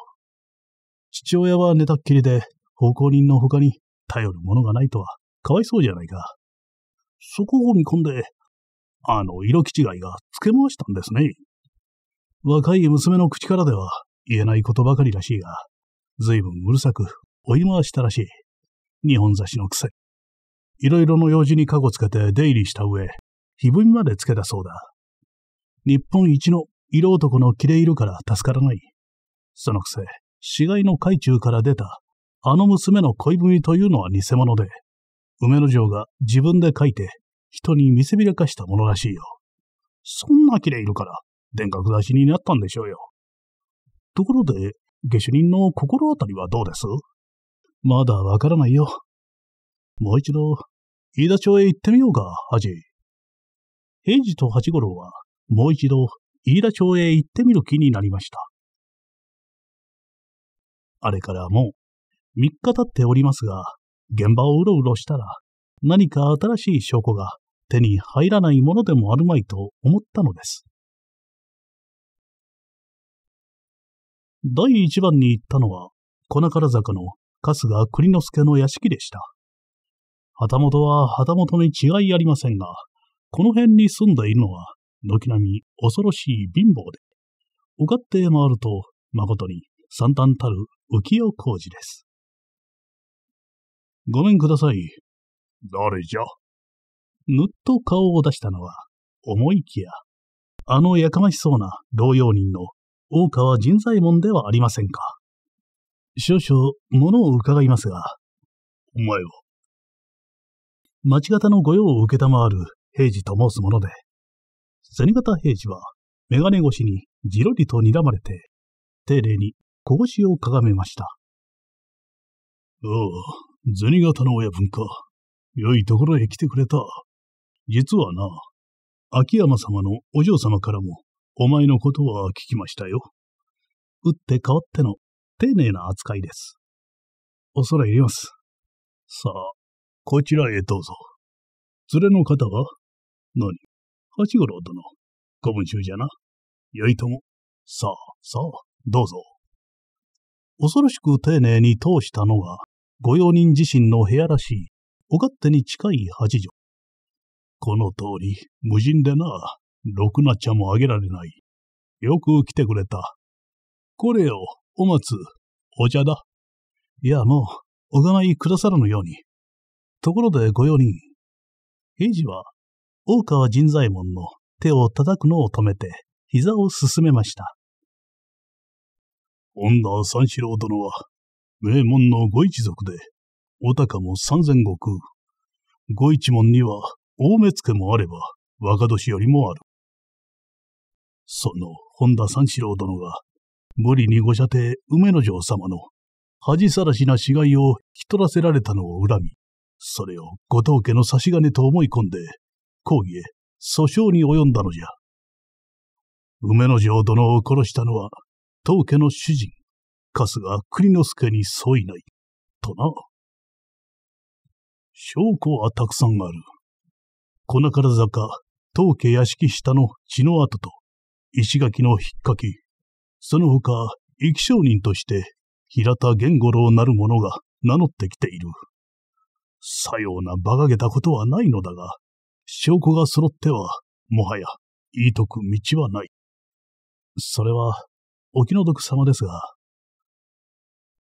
父親は寝たっきりで、奉公人の他に頼るものがないとはかわいそうじゃないか。そこを見込んで、あの色気違いがつけ回したんですね。若い娘の口からでは言えないことばかりらしいが、ずいぶんうるさく追い回したらしい。日本差しの癖。いろいろの用事にカゴつけて出入りした上、ひぶみまでつけたそうだ。日本一の色男の切れ色から助からない。そのくせ、死骸の海中から出た、あの娘の恋文というのは偽物で、梅の城が自分で書いて人に見せびらかしたものらしいよ。そんな綺麗いるから、田楽出しになったんでしょうよ。ところで、下手人の心当たりはどうですまだわからないよ。もう一度、飯田町へ行ってみようか、はじ。平次と八五郎は、もう一度、飯田町へ行ってみる気になりました。あれからもう、三日経っておりますが、現場をうろうろしたら、何か新しい証拠が手に入らないものでもあるまいと思ったのです。第一番に行ったのは、粉から坂の春日栗之助の屋敷でした。旗本は旗本に違いありませんが、この辺に住んでいるのは、軒並み恐ろしい貧乏で、おかって回ると、誠に惨憺たる浮世工事です。ごめんください。誰じゃぬっと顔を出したのは、思いきや、あのやかましそうな同様人の大川人左衛門ではありませんか。少々、物を伺いますが、お前は町方の御用を受けたまわる平次と申すもので、銭形平次は、メガネ越しにじろりと睨まれて、丁寧に拳をかがめました。おう、銭形の親分か。良いところへ来てくれた。実はな、秋山様のお嬢様からも、お前のことは聞きましたよ。打って変わっての丁寧な扱いです。恐れ入ります。さあ、こちらへどうぞ。連れの方は何八五郎殿。古文集じゃな。よいとも。さあ、さあ、どうぞ。恐ろしく丁寧に通したのは、御用人自身の部屋らしい、お勝手に近い八畳。この通り、無人でな、ろくな茶もあげられない。よく来てくれた。これよ、お松、お茶だ。いや、もう、お構いくださらぬように。ところで御用人。平次は、大川神左衛門の手を叩くのを止めて、膝をすすめました。女三四郎殿は、名門のご一族で、お高も三千石。ご一門には、大目付もあれば、若年寄りもある。その、本田三四郎殿が、無理にご舎弟梅之丞様の恥さらしな死骸を引き取らせられたのを恨み、それを後藤家の差し金と思い込んで、抗議へ訴訟に及んだのじゃ。梅之丞殿を殺したのは、当家の主人、春日栗之助に添いない。とな。証拠はたくさんある。粉から坂、当家屋敷下の血の跡と、石垣の引っかき、その他、生き証人として、平田源五郎なる者が名乗ってきている。さような馬鹿げたことはないのだが、証拠が揃っては、もはや、言いとく道はない。それは、お気の毒様ですが、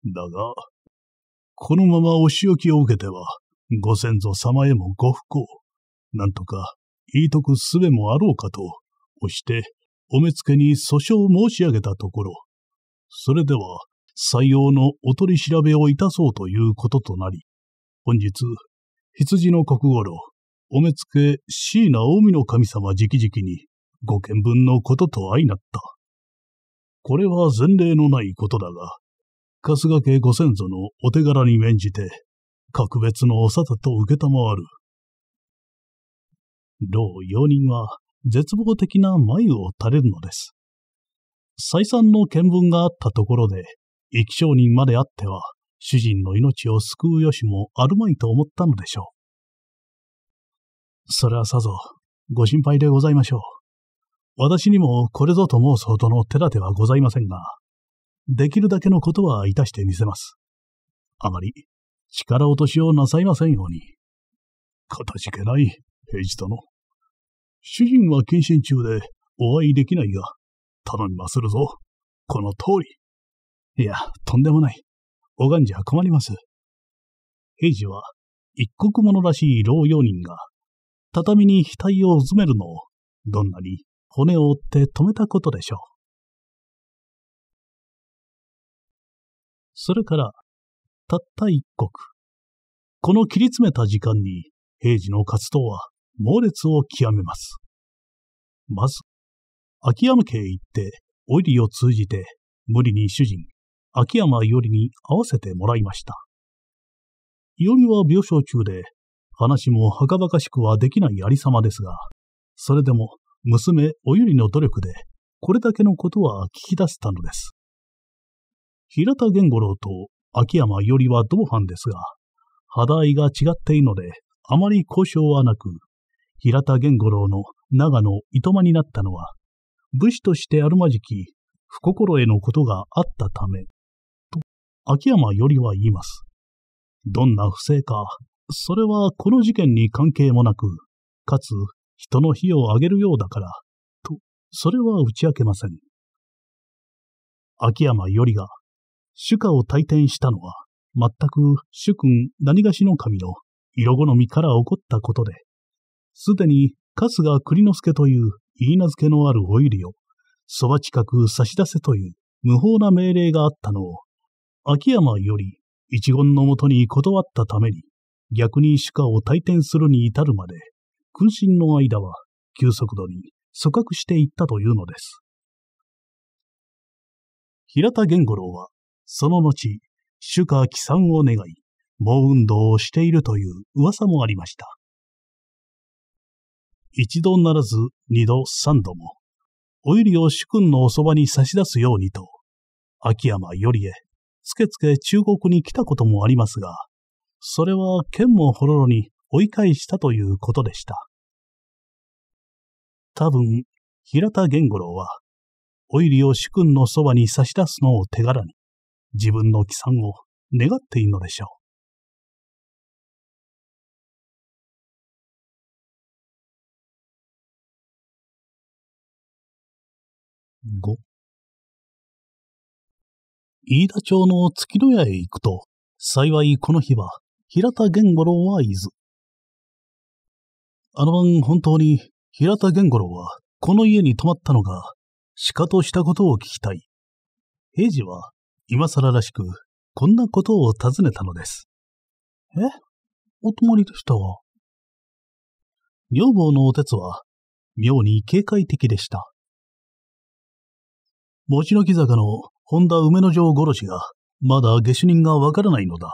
だが、このままお仕置きを受けては、ご先祖様へもご不幸、なんとか、言いとくすべもあろうかと、押して、お目付に訴訟を申し上げたところ、それでは、採用のお取り調べをいたそうということとなり、本日、羊の国頃、お目付椎名近海の神様直々に、ご見分のことと相なった。これは前例のないことだが、春日家ご先祖のお手柄に免じて、格別のお沙汰と受けたまわる。老4人は絶望的な眉を垂れるのです。再三の見聞があったところで、生き証人まであっては、主人の命を救うよしもあるまいと思ったのでしょう。それはさぞ、ご心配でございましょう。私にもこれぞと申すほどの手立てはございませんが、できるだけのことはいたしてみせます。あまり、力落としをなさいませんように。かたじけない、平次殿。主人は謹慎中でお会いできないが、頼みまするぞ。この通り。いや、とんでもない。拝んじゃ困ります。平次は、一国者らしい老用人が、畳に額をうずめるのを、どんなに骨を折って止めたことでしょう。それから、たった一刻。この切り詰めた時間に、平時の活動は猛烈を極めます。まず、秋山家へ行って、おいりを通じて、無理に主人、秋山伊織に会わせてもらいました。伊織は病床中で、話もはかばかしくはできないありさまですが、それでも娘おゆりの努力で、これだけのことは聞き出せたのです。平田玄五郎と秋山よりは同班ですが、肌合いが違っているので、あまり交渉はなく、平田玄五郎の長野糸間になったのは、武士としてあるまじき不心得のことがあったため、と秋山よりは言います。どんな不正か、それはこの事件に関係もなく、かつ人の火をあげるようだから、と、それは打ち明けません。秋山よりが主家を退転したのは、全く主君何がしの神の色好みから起こったことで、すでに春日栗之助という言い名付けのあるお入りを、そば近く差し出せという無法な命令があったのを、秋山より一言のもとに断ったために、逆に主家を退転するに至るまで、君臣の間は急速度に組閣していったというのです。平田源五郎はその後、主家帰参を願い、猛運動をしているという噂もありました。一度ならず二度三度も、お入りを主君のおそばに差し出すようにと、秋山よりへ、つけつけ中国に来たこともありますが、それは剣もほろろに追い返したということでした。多分、平田玄五郎は、お入りを主君のそばに差し出すのを手柄に、自分の帰参を願っているのでしょう。五。飯田町の月戸屋へ行くと、幸いこの日は平田源五郎はいず。あの晩本当に平田源五郎はこの家に泊まったのが、鹿としたことを聞きたい。平次は今更らしく、こんなことを尋ねたのです。えお泊まりでしたわ。女房のお鉄は、妙に警戒的でした。餅の木坂の本田梅の城殺しが、まだ下手人がわからないのだ。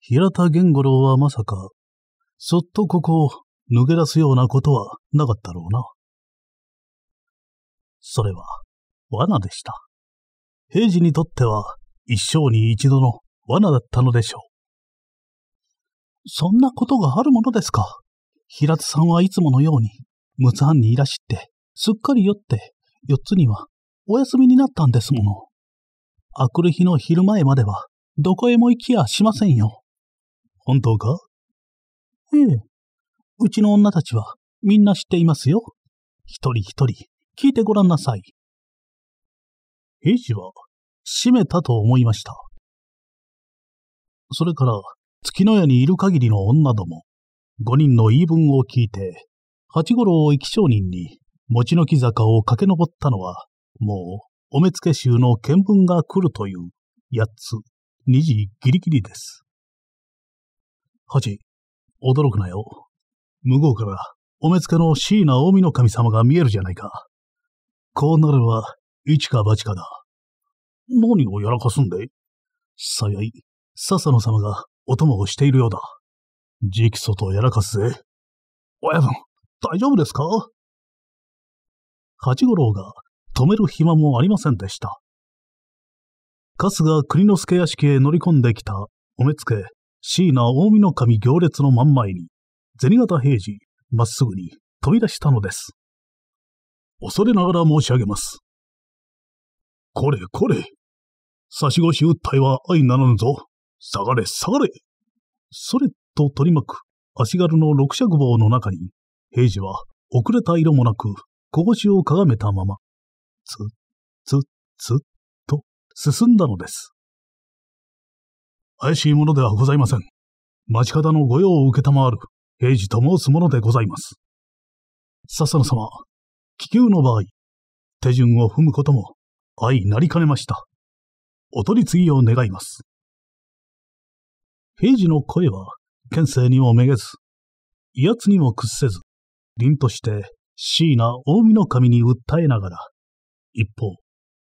平田源五郎はまさか、そっとここを抜け出すようなことはなかったろうな。それは、罠でした。平治にとっては一生に一度の罠だったのでしょう。そんなことがあるものですか。平津さんはいつものように、陸奥藩にいらしって、すっかり酔って、四つにはお休みになったんですもの。あくる日の昼前までは、どこへも行きやしませんよ。本当かええ。うちの女たちは、みんな知っていますよ。一人一人、聞いてごらんなさい。兵士は閉めたと思いました。それから、月の屋にいる限りの女ども、五人の言い分を聞いて、八五郎を生き商人に、餅の木坂を駆け上ったのは、もう、お目付衆の見分が来るという、八つ、二時ギリギリです。八、驚くなよ。向こうから、お目付の椎名近海の神様が見えるじゃないか。こうなれば、一か八かだ。何をやらかすんでさやい、笹野様がお供をしているようだ。直訴とやらかすぜ。親分、大丈夫ですか八五郎が止める暇もありませんでした。春日国之助屋敷へ乗り込んできた、お目付け、椎名大見の神行列の真ん前に、銭形平次、まっすぐに飛び出したのです。恐れながら申し上げます。これこれ。差し越し訴えは相ならぬぞ。下がれ下がれ。それと取り巻く足軽の六尺棒の中に、平次は遅れた色もなく、拳をかがめたまま、つ、つ、つ、と進んだのです。怪しいものではございません。町方の御用を承る平次と申すものでございます。笹野様、気球の場合、手順を踏むことも、相なりかねました。お取り次ぎを願います。平次の声は、県政にもめげず、威圧にも屈せず、凛として椎名大海の神に訴えながら、一方、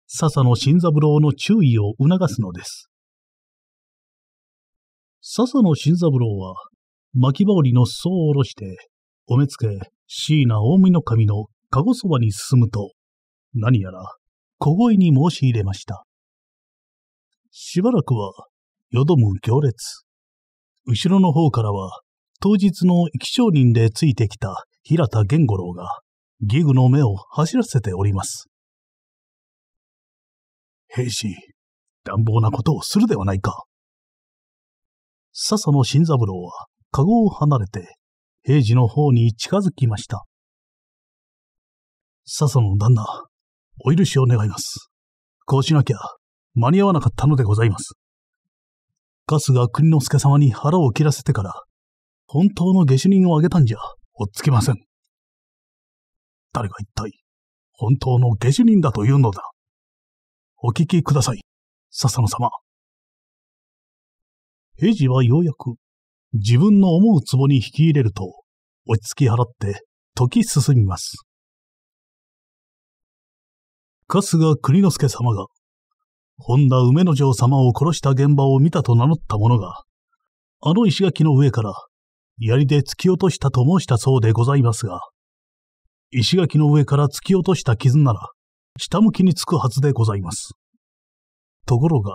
笹野新三郎の注意を促すのです。笹野新三郎は、巻き羽織の裾を下ろして、お目付け椎名大海の神の籠そばに進むと、何やら小声に申し入れました。しばらくは、よどむ行列。後ろの方からは、当日の生き証人でついてきた平田源五郎が、ギグの目を走らせております。兵士、乱暴なことをするではないか。笹野新三郎は、籠を離れて、平次の方に近づきました。笹野旦那、お許しを願います。こうしなきゃ、間に合わなかったのでございます。春日国之助様に腹を切らせてから、本当の下手人をあげたんじゃ、おっつきません。誰が一体、本当の下手人だというのだ。お聞きください、笹野様。平治はようやく、自分の思う壺に引き入れると、落ち着き払って、時進みます。春日国之助様が、本田梅之丞様を殺した現場を見たと名乗った者が、あの石垣の上から、槍で突き落としたと申したそうでございますが、石垣の上から突き落とした傷なら、下向きにつくはずでございます。ところが、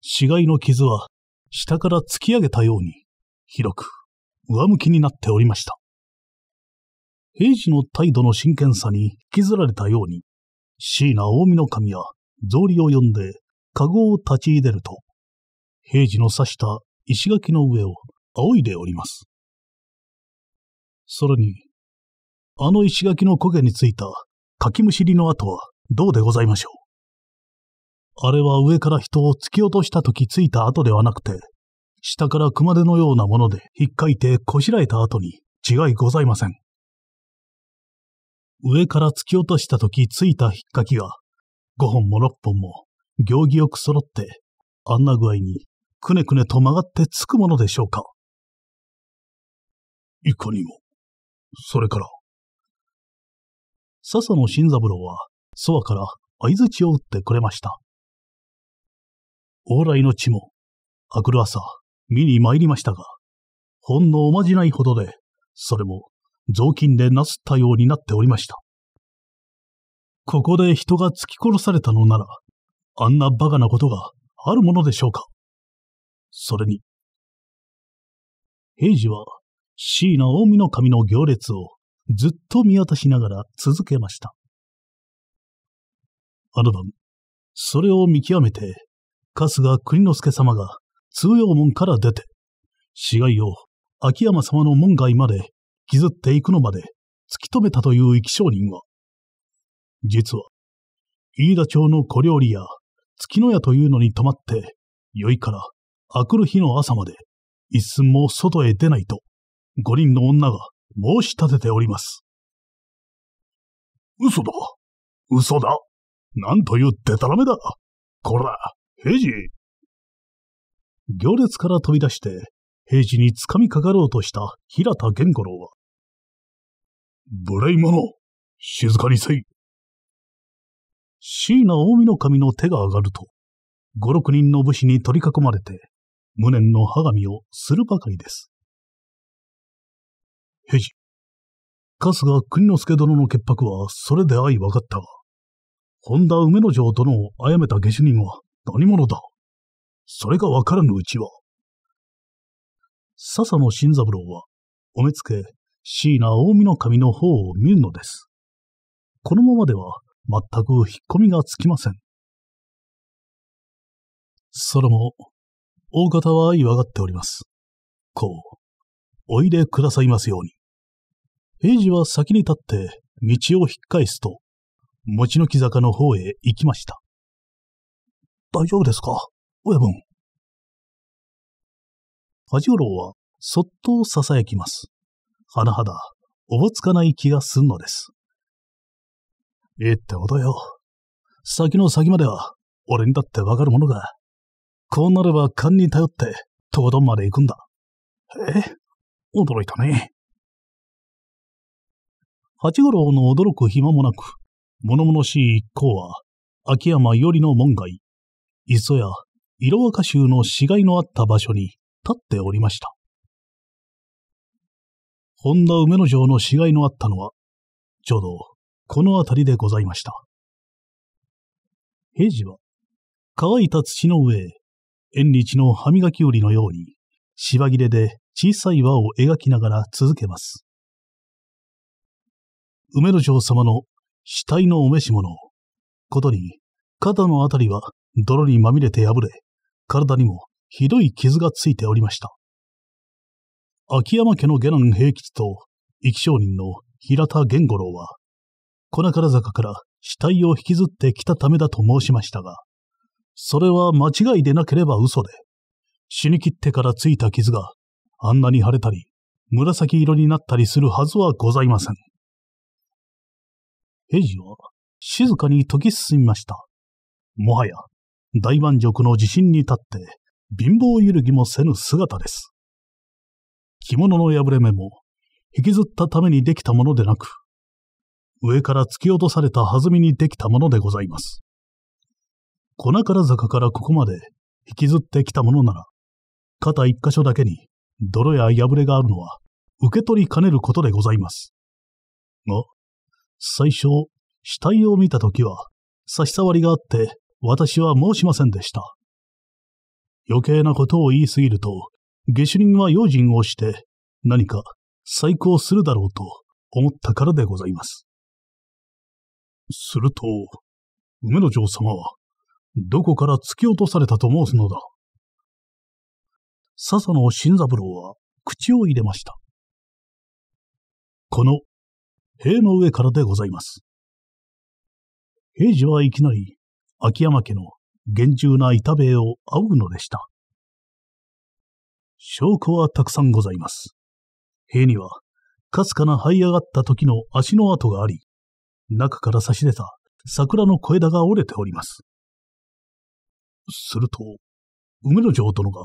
死骸の傷は、下から突き上げたように、広く、上向きになっておりました。平時の態度の真剣さに引きずられたように、椎名大海の神は、草履を呼んで、籠を立ち入れると、平時の刺した石垣の上を仰いでおります。それに、あの石垣の苔についた柿むしりの跡はどうでございましょう。あれは上から人を突き落とした時ついた跡ではなくて、下から熊手のようなもので引っかいてこしらえた後に違いございません。上から突き落とした時ついた引っかきが、5本も6本も、行儀よく揃って、あんな具合に、くねくねと曲がってつくものでしょうか。いかにも。それから。笹野新三郎は、ソアから相槌を打ってくれました。往来の地も、明くる朝、見に参りましたが、ほんのおまじないほどで、それも雑巾でなすったようになっておりました。ここで人が突き殺されたのなら、あんな馬鹿なことがあるものでしょうか。それに、平次は椎名近江の神の行列をずっと見渡しながら続けました。あの晩、それを見極めて、春日国之助様が通用門から出て、死骸を秋山様の門外まで削っていくのまで突き止めたという生き商人は、実は、飯田町の小料理屋、月の屋というのに泊まって、酔いからあくる日の朝まで、一寸も外へ出ないと、五人の女が申し立てております。嘘だ嘘だなんというデタラメだこら、平次行列から飛び出して、平次につかみかかろうとした平田玄五郎は、無礼者静かにせい椎名大の神の手が上がると、五六人の武士に取り囲まれて、無念の歯みをするばかりです。平次、春日国之助殿の潔白はそれで相分かったが、本田梅之丞殿を殺めた下手人は何者だそれが分からぬうちは、笹野新三郎は、お目付け、椎名大見の神の方を見るのです。このままでは、全く引っ込みがつきません。それも、大方は嫌がっております。こう、おいでくださいますように。平次は先に立って、道を引っ返すと、餅の木坂の方へ行きました。大丈夫ですか親分。八五郎はそっと囁きます。はなはだ、おぼつかない気がすんのです。いいってことよ。先の先までは、俺にだってわかるものが。こうなれば勘に頼って、とことんまで行くんだ。え驚いたね。八五郎の驚く暇もなく、物々しい一行は、秋山よりの門外、磯や色若衆の死骸のあった場所に立っておりました。本田梅の城の死骸のあったのは、ちょうどこの辺りでございました。平次は、乾いた土の上へ、縁日の歯磨き売りのように、芝切れで小さい輪を描きながら続けます。梅の城様の死体のお召し物、ことに、肩のあたりは泥にまみれて破れ、体にもひどい傷がついておりました。秋山家の下男平吉と、生き証人の平田源五郎は、粉から坂から死体を引きずってきたためだと申しましたが、それは間違いでなければ嘘で、死にきってからついた傷があんなに腫れたり、紫色になったりするはずはございません。平次は静かに解き進みました。もはや、大満足の自信に立って、貧乏揺るぎもせぬ姿です。着物の破れ目も、引きずったためにできたものでなく、上から突き落とされた弾みにできたものでございます。粉から坂からここまで引きずってきたものなら、肩一箇所だけに泥や破れがあるのは受け取りかねることでございます。が、最初、死体を見たときは、差し障りがあって私は申しませんでした。余計なことを言いすぎると、下手人は用心をして何か再興するだろうと思ったからでございます。すると、梅の城様は、どこから突き落とされたと申すのだ。笹野新三郎は口を入れました。この、塀の上からでございます。平次はいきなり、秋山家の厳重な板塀を仰ぐのでした。証拠はたくさんございます。塀には、かすかな這い上がった時の足の跡があり、中から差し出た桜の小枝が折れております。すると、梅の城殿が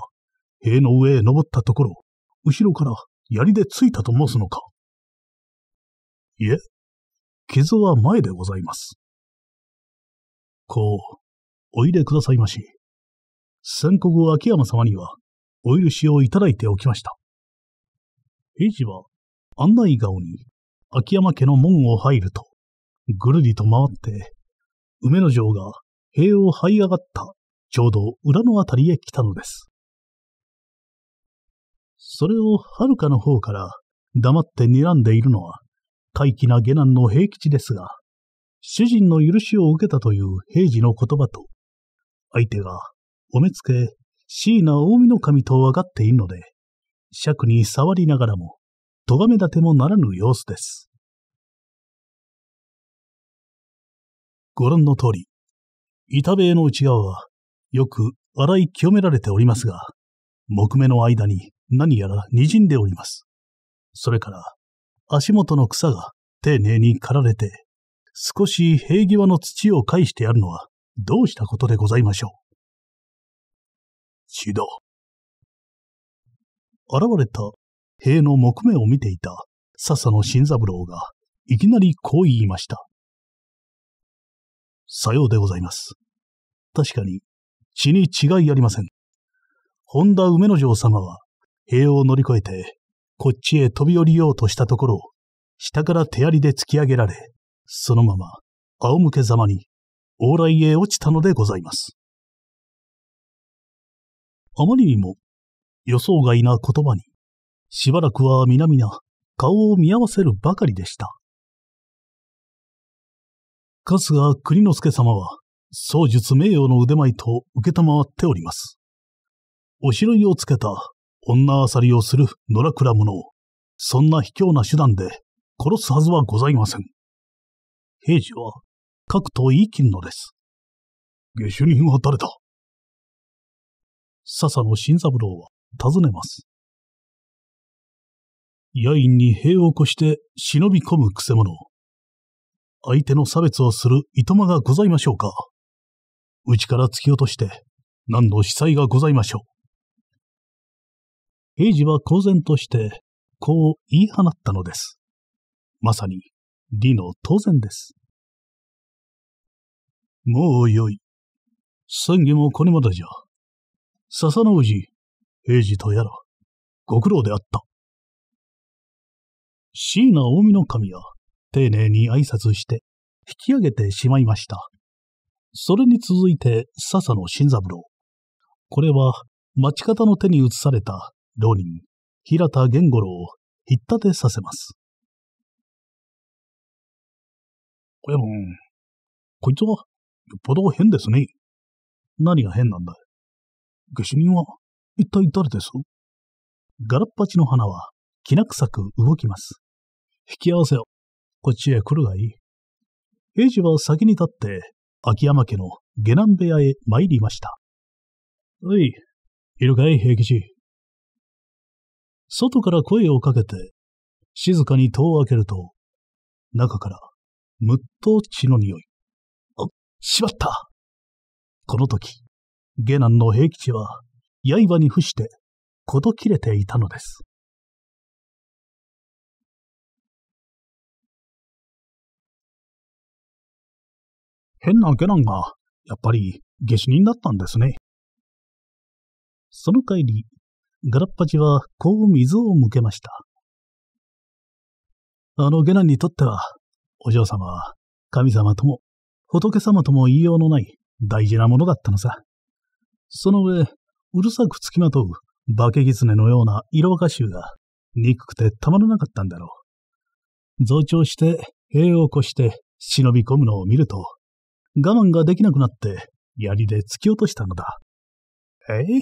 塀の上へ登ったところ、後ろから槍で着いたと申すのか。いえ、傷は前でございます。こう、おいでくださいまし。三国秋山様には、お許しをいただいておきました。平次は、案内顔に、秋山家の門を入ると、ぐるりと回って、梅の城が塀を這い上がった、ちょうど裏のあたりへ来たのです。それを遥かの方から黙って睨んでいるのは、大気な下男の平吉ですが、主人の許しを受けたという平次の言葉と、相手が、お目付け、椎名大海の神と分かっているので、尺に触りながらも、咎め立てもならぬ様子です。ご覧の通り、板塀の内側は、よく洗い清められておりますが、木目の間に何やら滲んでおります。それから、足元の草が丁寧に刈られて、少し平際の土を返してあるのは、どうしたことでございましょう。血だ。現れた塀の木目を見ていた笹野新三郎が、いきなりこう言いました。さようでございます。確かに、血に違いありません。本田梅之丞様は、塀を乗り越えて、こっちへ飛び降りようとしたところ下から手槍で突き上げられ、そのまま、仰向けざまに往来へ落ちたのでございます。あまりにも予想外な言葉に、しばらくは皆々顔を見合わせるばかりでした。春日国之助様は、創術名誉の腕前と承っております。おしろいをつけた女あさりをする野良倉者を、そんな卑怯な手段で殺すはずはございません。平次はかくと言い切るのです。下手人は誰だ笹野新三郎は尋ねます。夜陰に兵を越して忍び込むくせ者。相手の差別をするいとまがございましょうか。うちから突き落として何の死災がございましょう。平次は公然としてこう言い放ったのです。まさに理の当然です。もうよい。戦議もこれまでじゃ。笹の氏、平次とやら、ご苦労であった。椎名近江の神は、丁寧に挨拶して、引き上げてしまいました。それに続いて、笹野新三郎。これは、町方の手に移された、浪人、平田源五郎を引っ立てさせます。親分、こいつは、よっぽど変ですね。何が変なんだ下手人は一体誰ですガラッパチの花はきな臭く動きます。引き合わせよ。こっちへ来るがいい。平次は先に立って、秋山家の下南部屋へ参りました。おい、いるかい、平吉。外から声をかけて、静かに戸を開けると、中から、むっと血の匂い。しまったこの時、下男の平吉は、刃に伏して、こと切れていたのです。変な下男が、やっぱり、下手人だったんですね。その帰り、ガラッパチはこう水を向けました。あの下男にとっては、お嬢様は神様とも仏様とも言いようのない大事なものだったのさ。その上、うるさく付きまとう化け狐のような色赤臭が憎くてたまらなかったんだろう。増長して塀を越して忍び込むのを見ると、我慢ができなくなって槍で突き落としたのだ。えい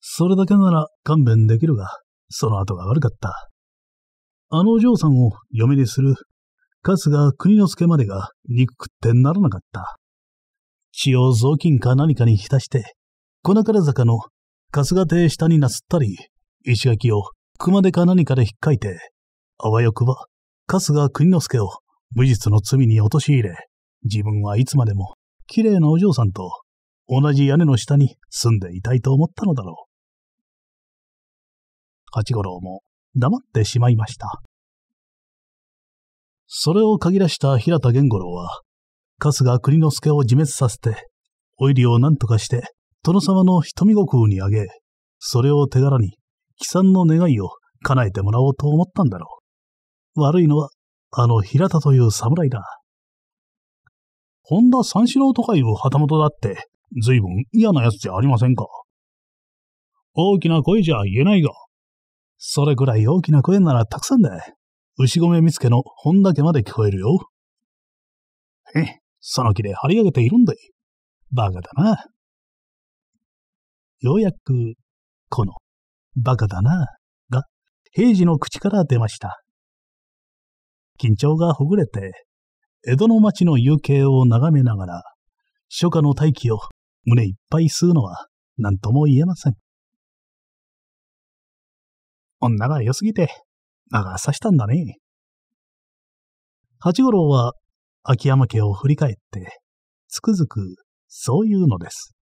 それだけなら勘弁できるが、その後が悪かった。あのお嬢さんを嫁にする春日国之助までが憎くってならなかった。血を雑巾か何かに浸して、粉から坂の春日亭下になすったり、石垣を熊手か何かで引っかいて、あわよくば、春日国之助を無実の罪に陥れ、自分はいつまでも綺麗なお嬢さんと同じ屋根の下に住んでいたいと思ったのだろう。八五郎も黙ってしまいました。それを限らした平田源五郎は、春日国之助を自滅させて、お入りを何とかして、殿様の瞳悟空にあげ、それを手柄に、悲惨の願いを叶えてもらおうと思ったんだろう。悪いのは、あの平田という侍だ。本田三四郎とかいう旗本だって、随分嫌な奴じゃありませんか。大きな声じゃ言えないが、それぐらい大きな声ならたくさんだ。牛込見つけの本だけまで聞こえるよ。へえ、その木で張り上げているんだい。バカだな。ようやく、この、バカだな、が、平時の口から出ました。緊張がほぐれて、江戸の町の夕景を眺めながら、初夏の大気を胸いっぱい吸うのは何とも言えません。女が良すぎて長さしたんだね。八五郎は秋山家を振り返って、つくづくそういうのです。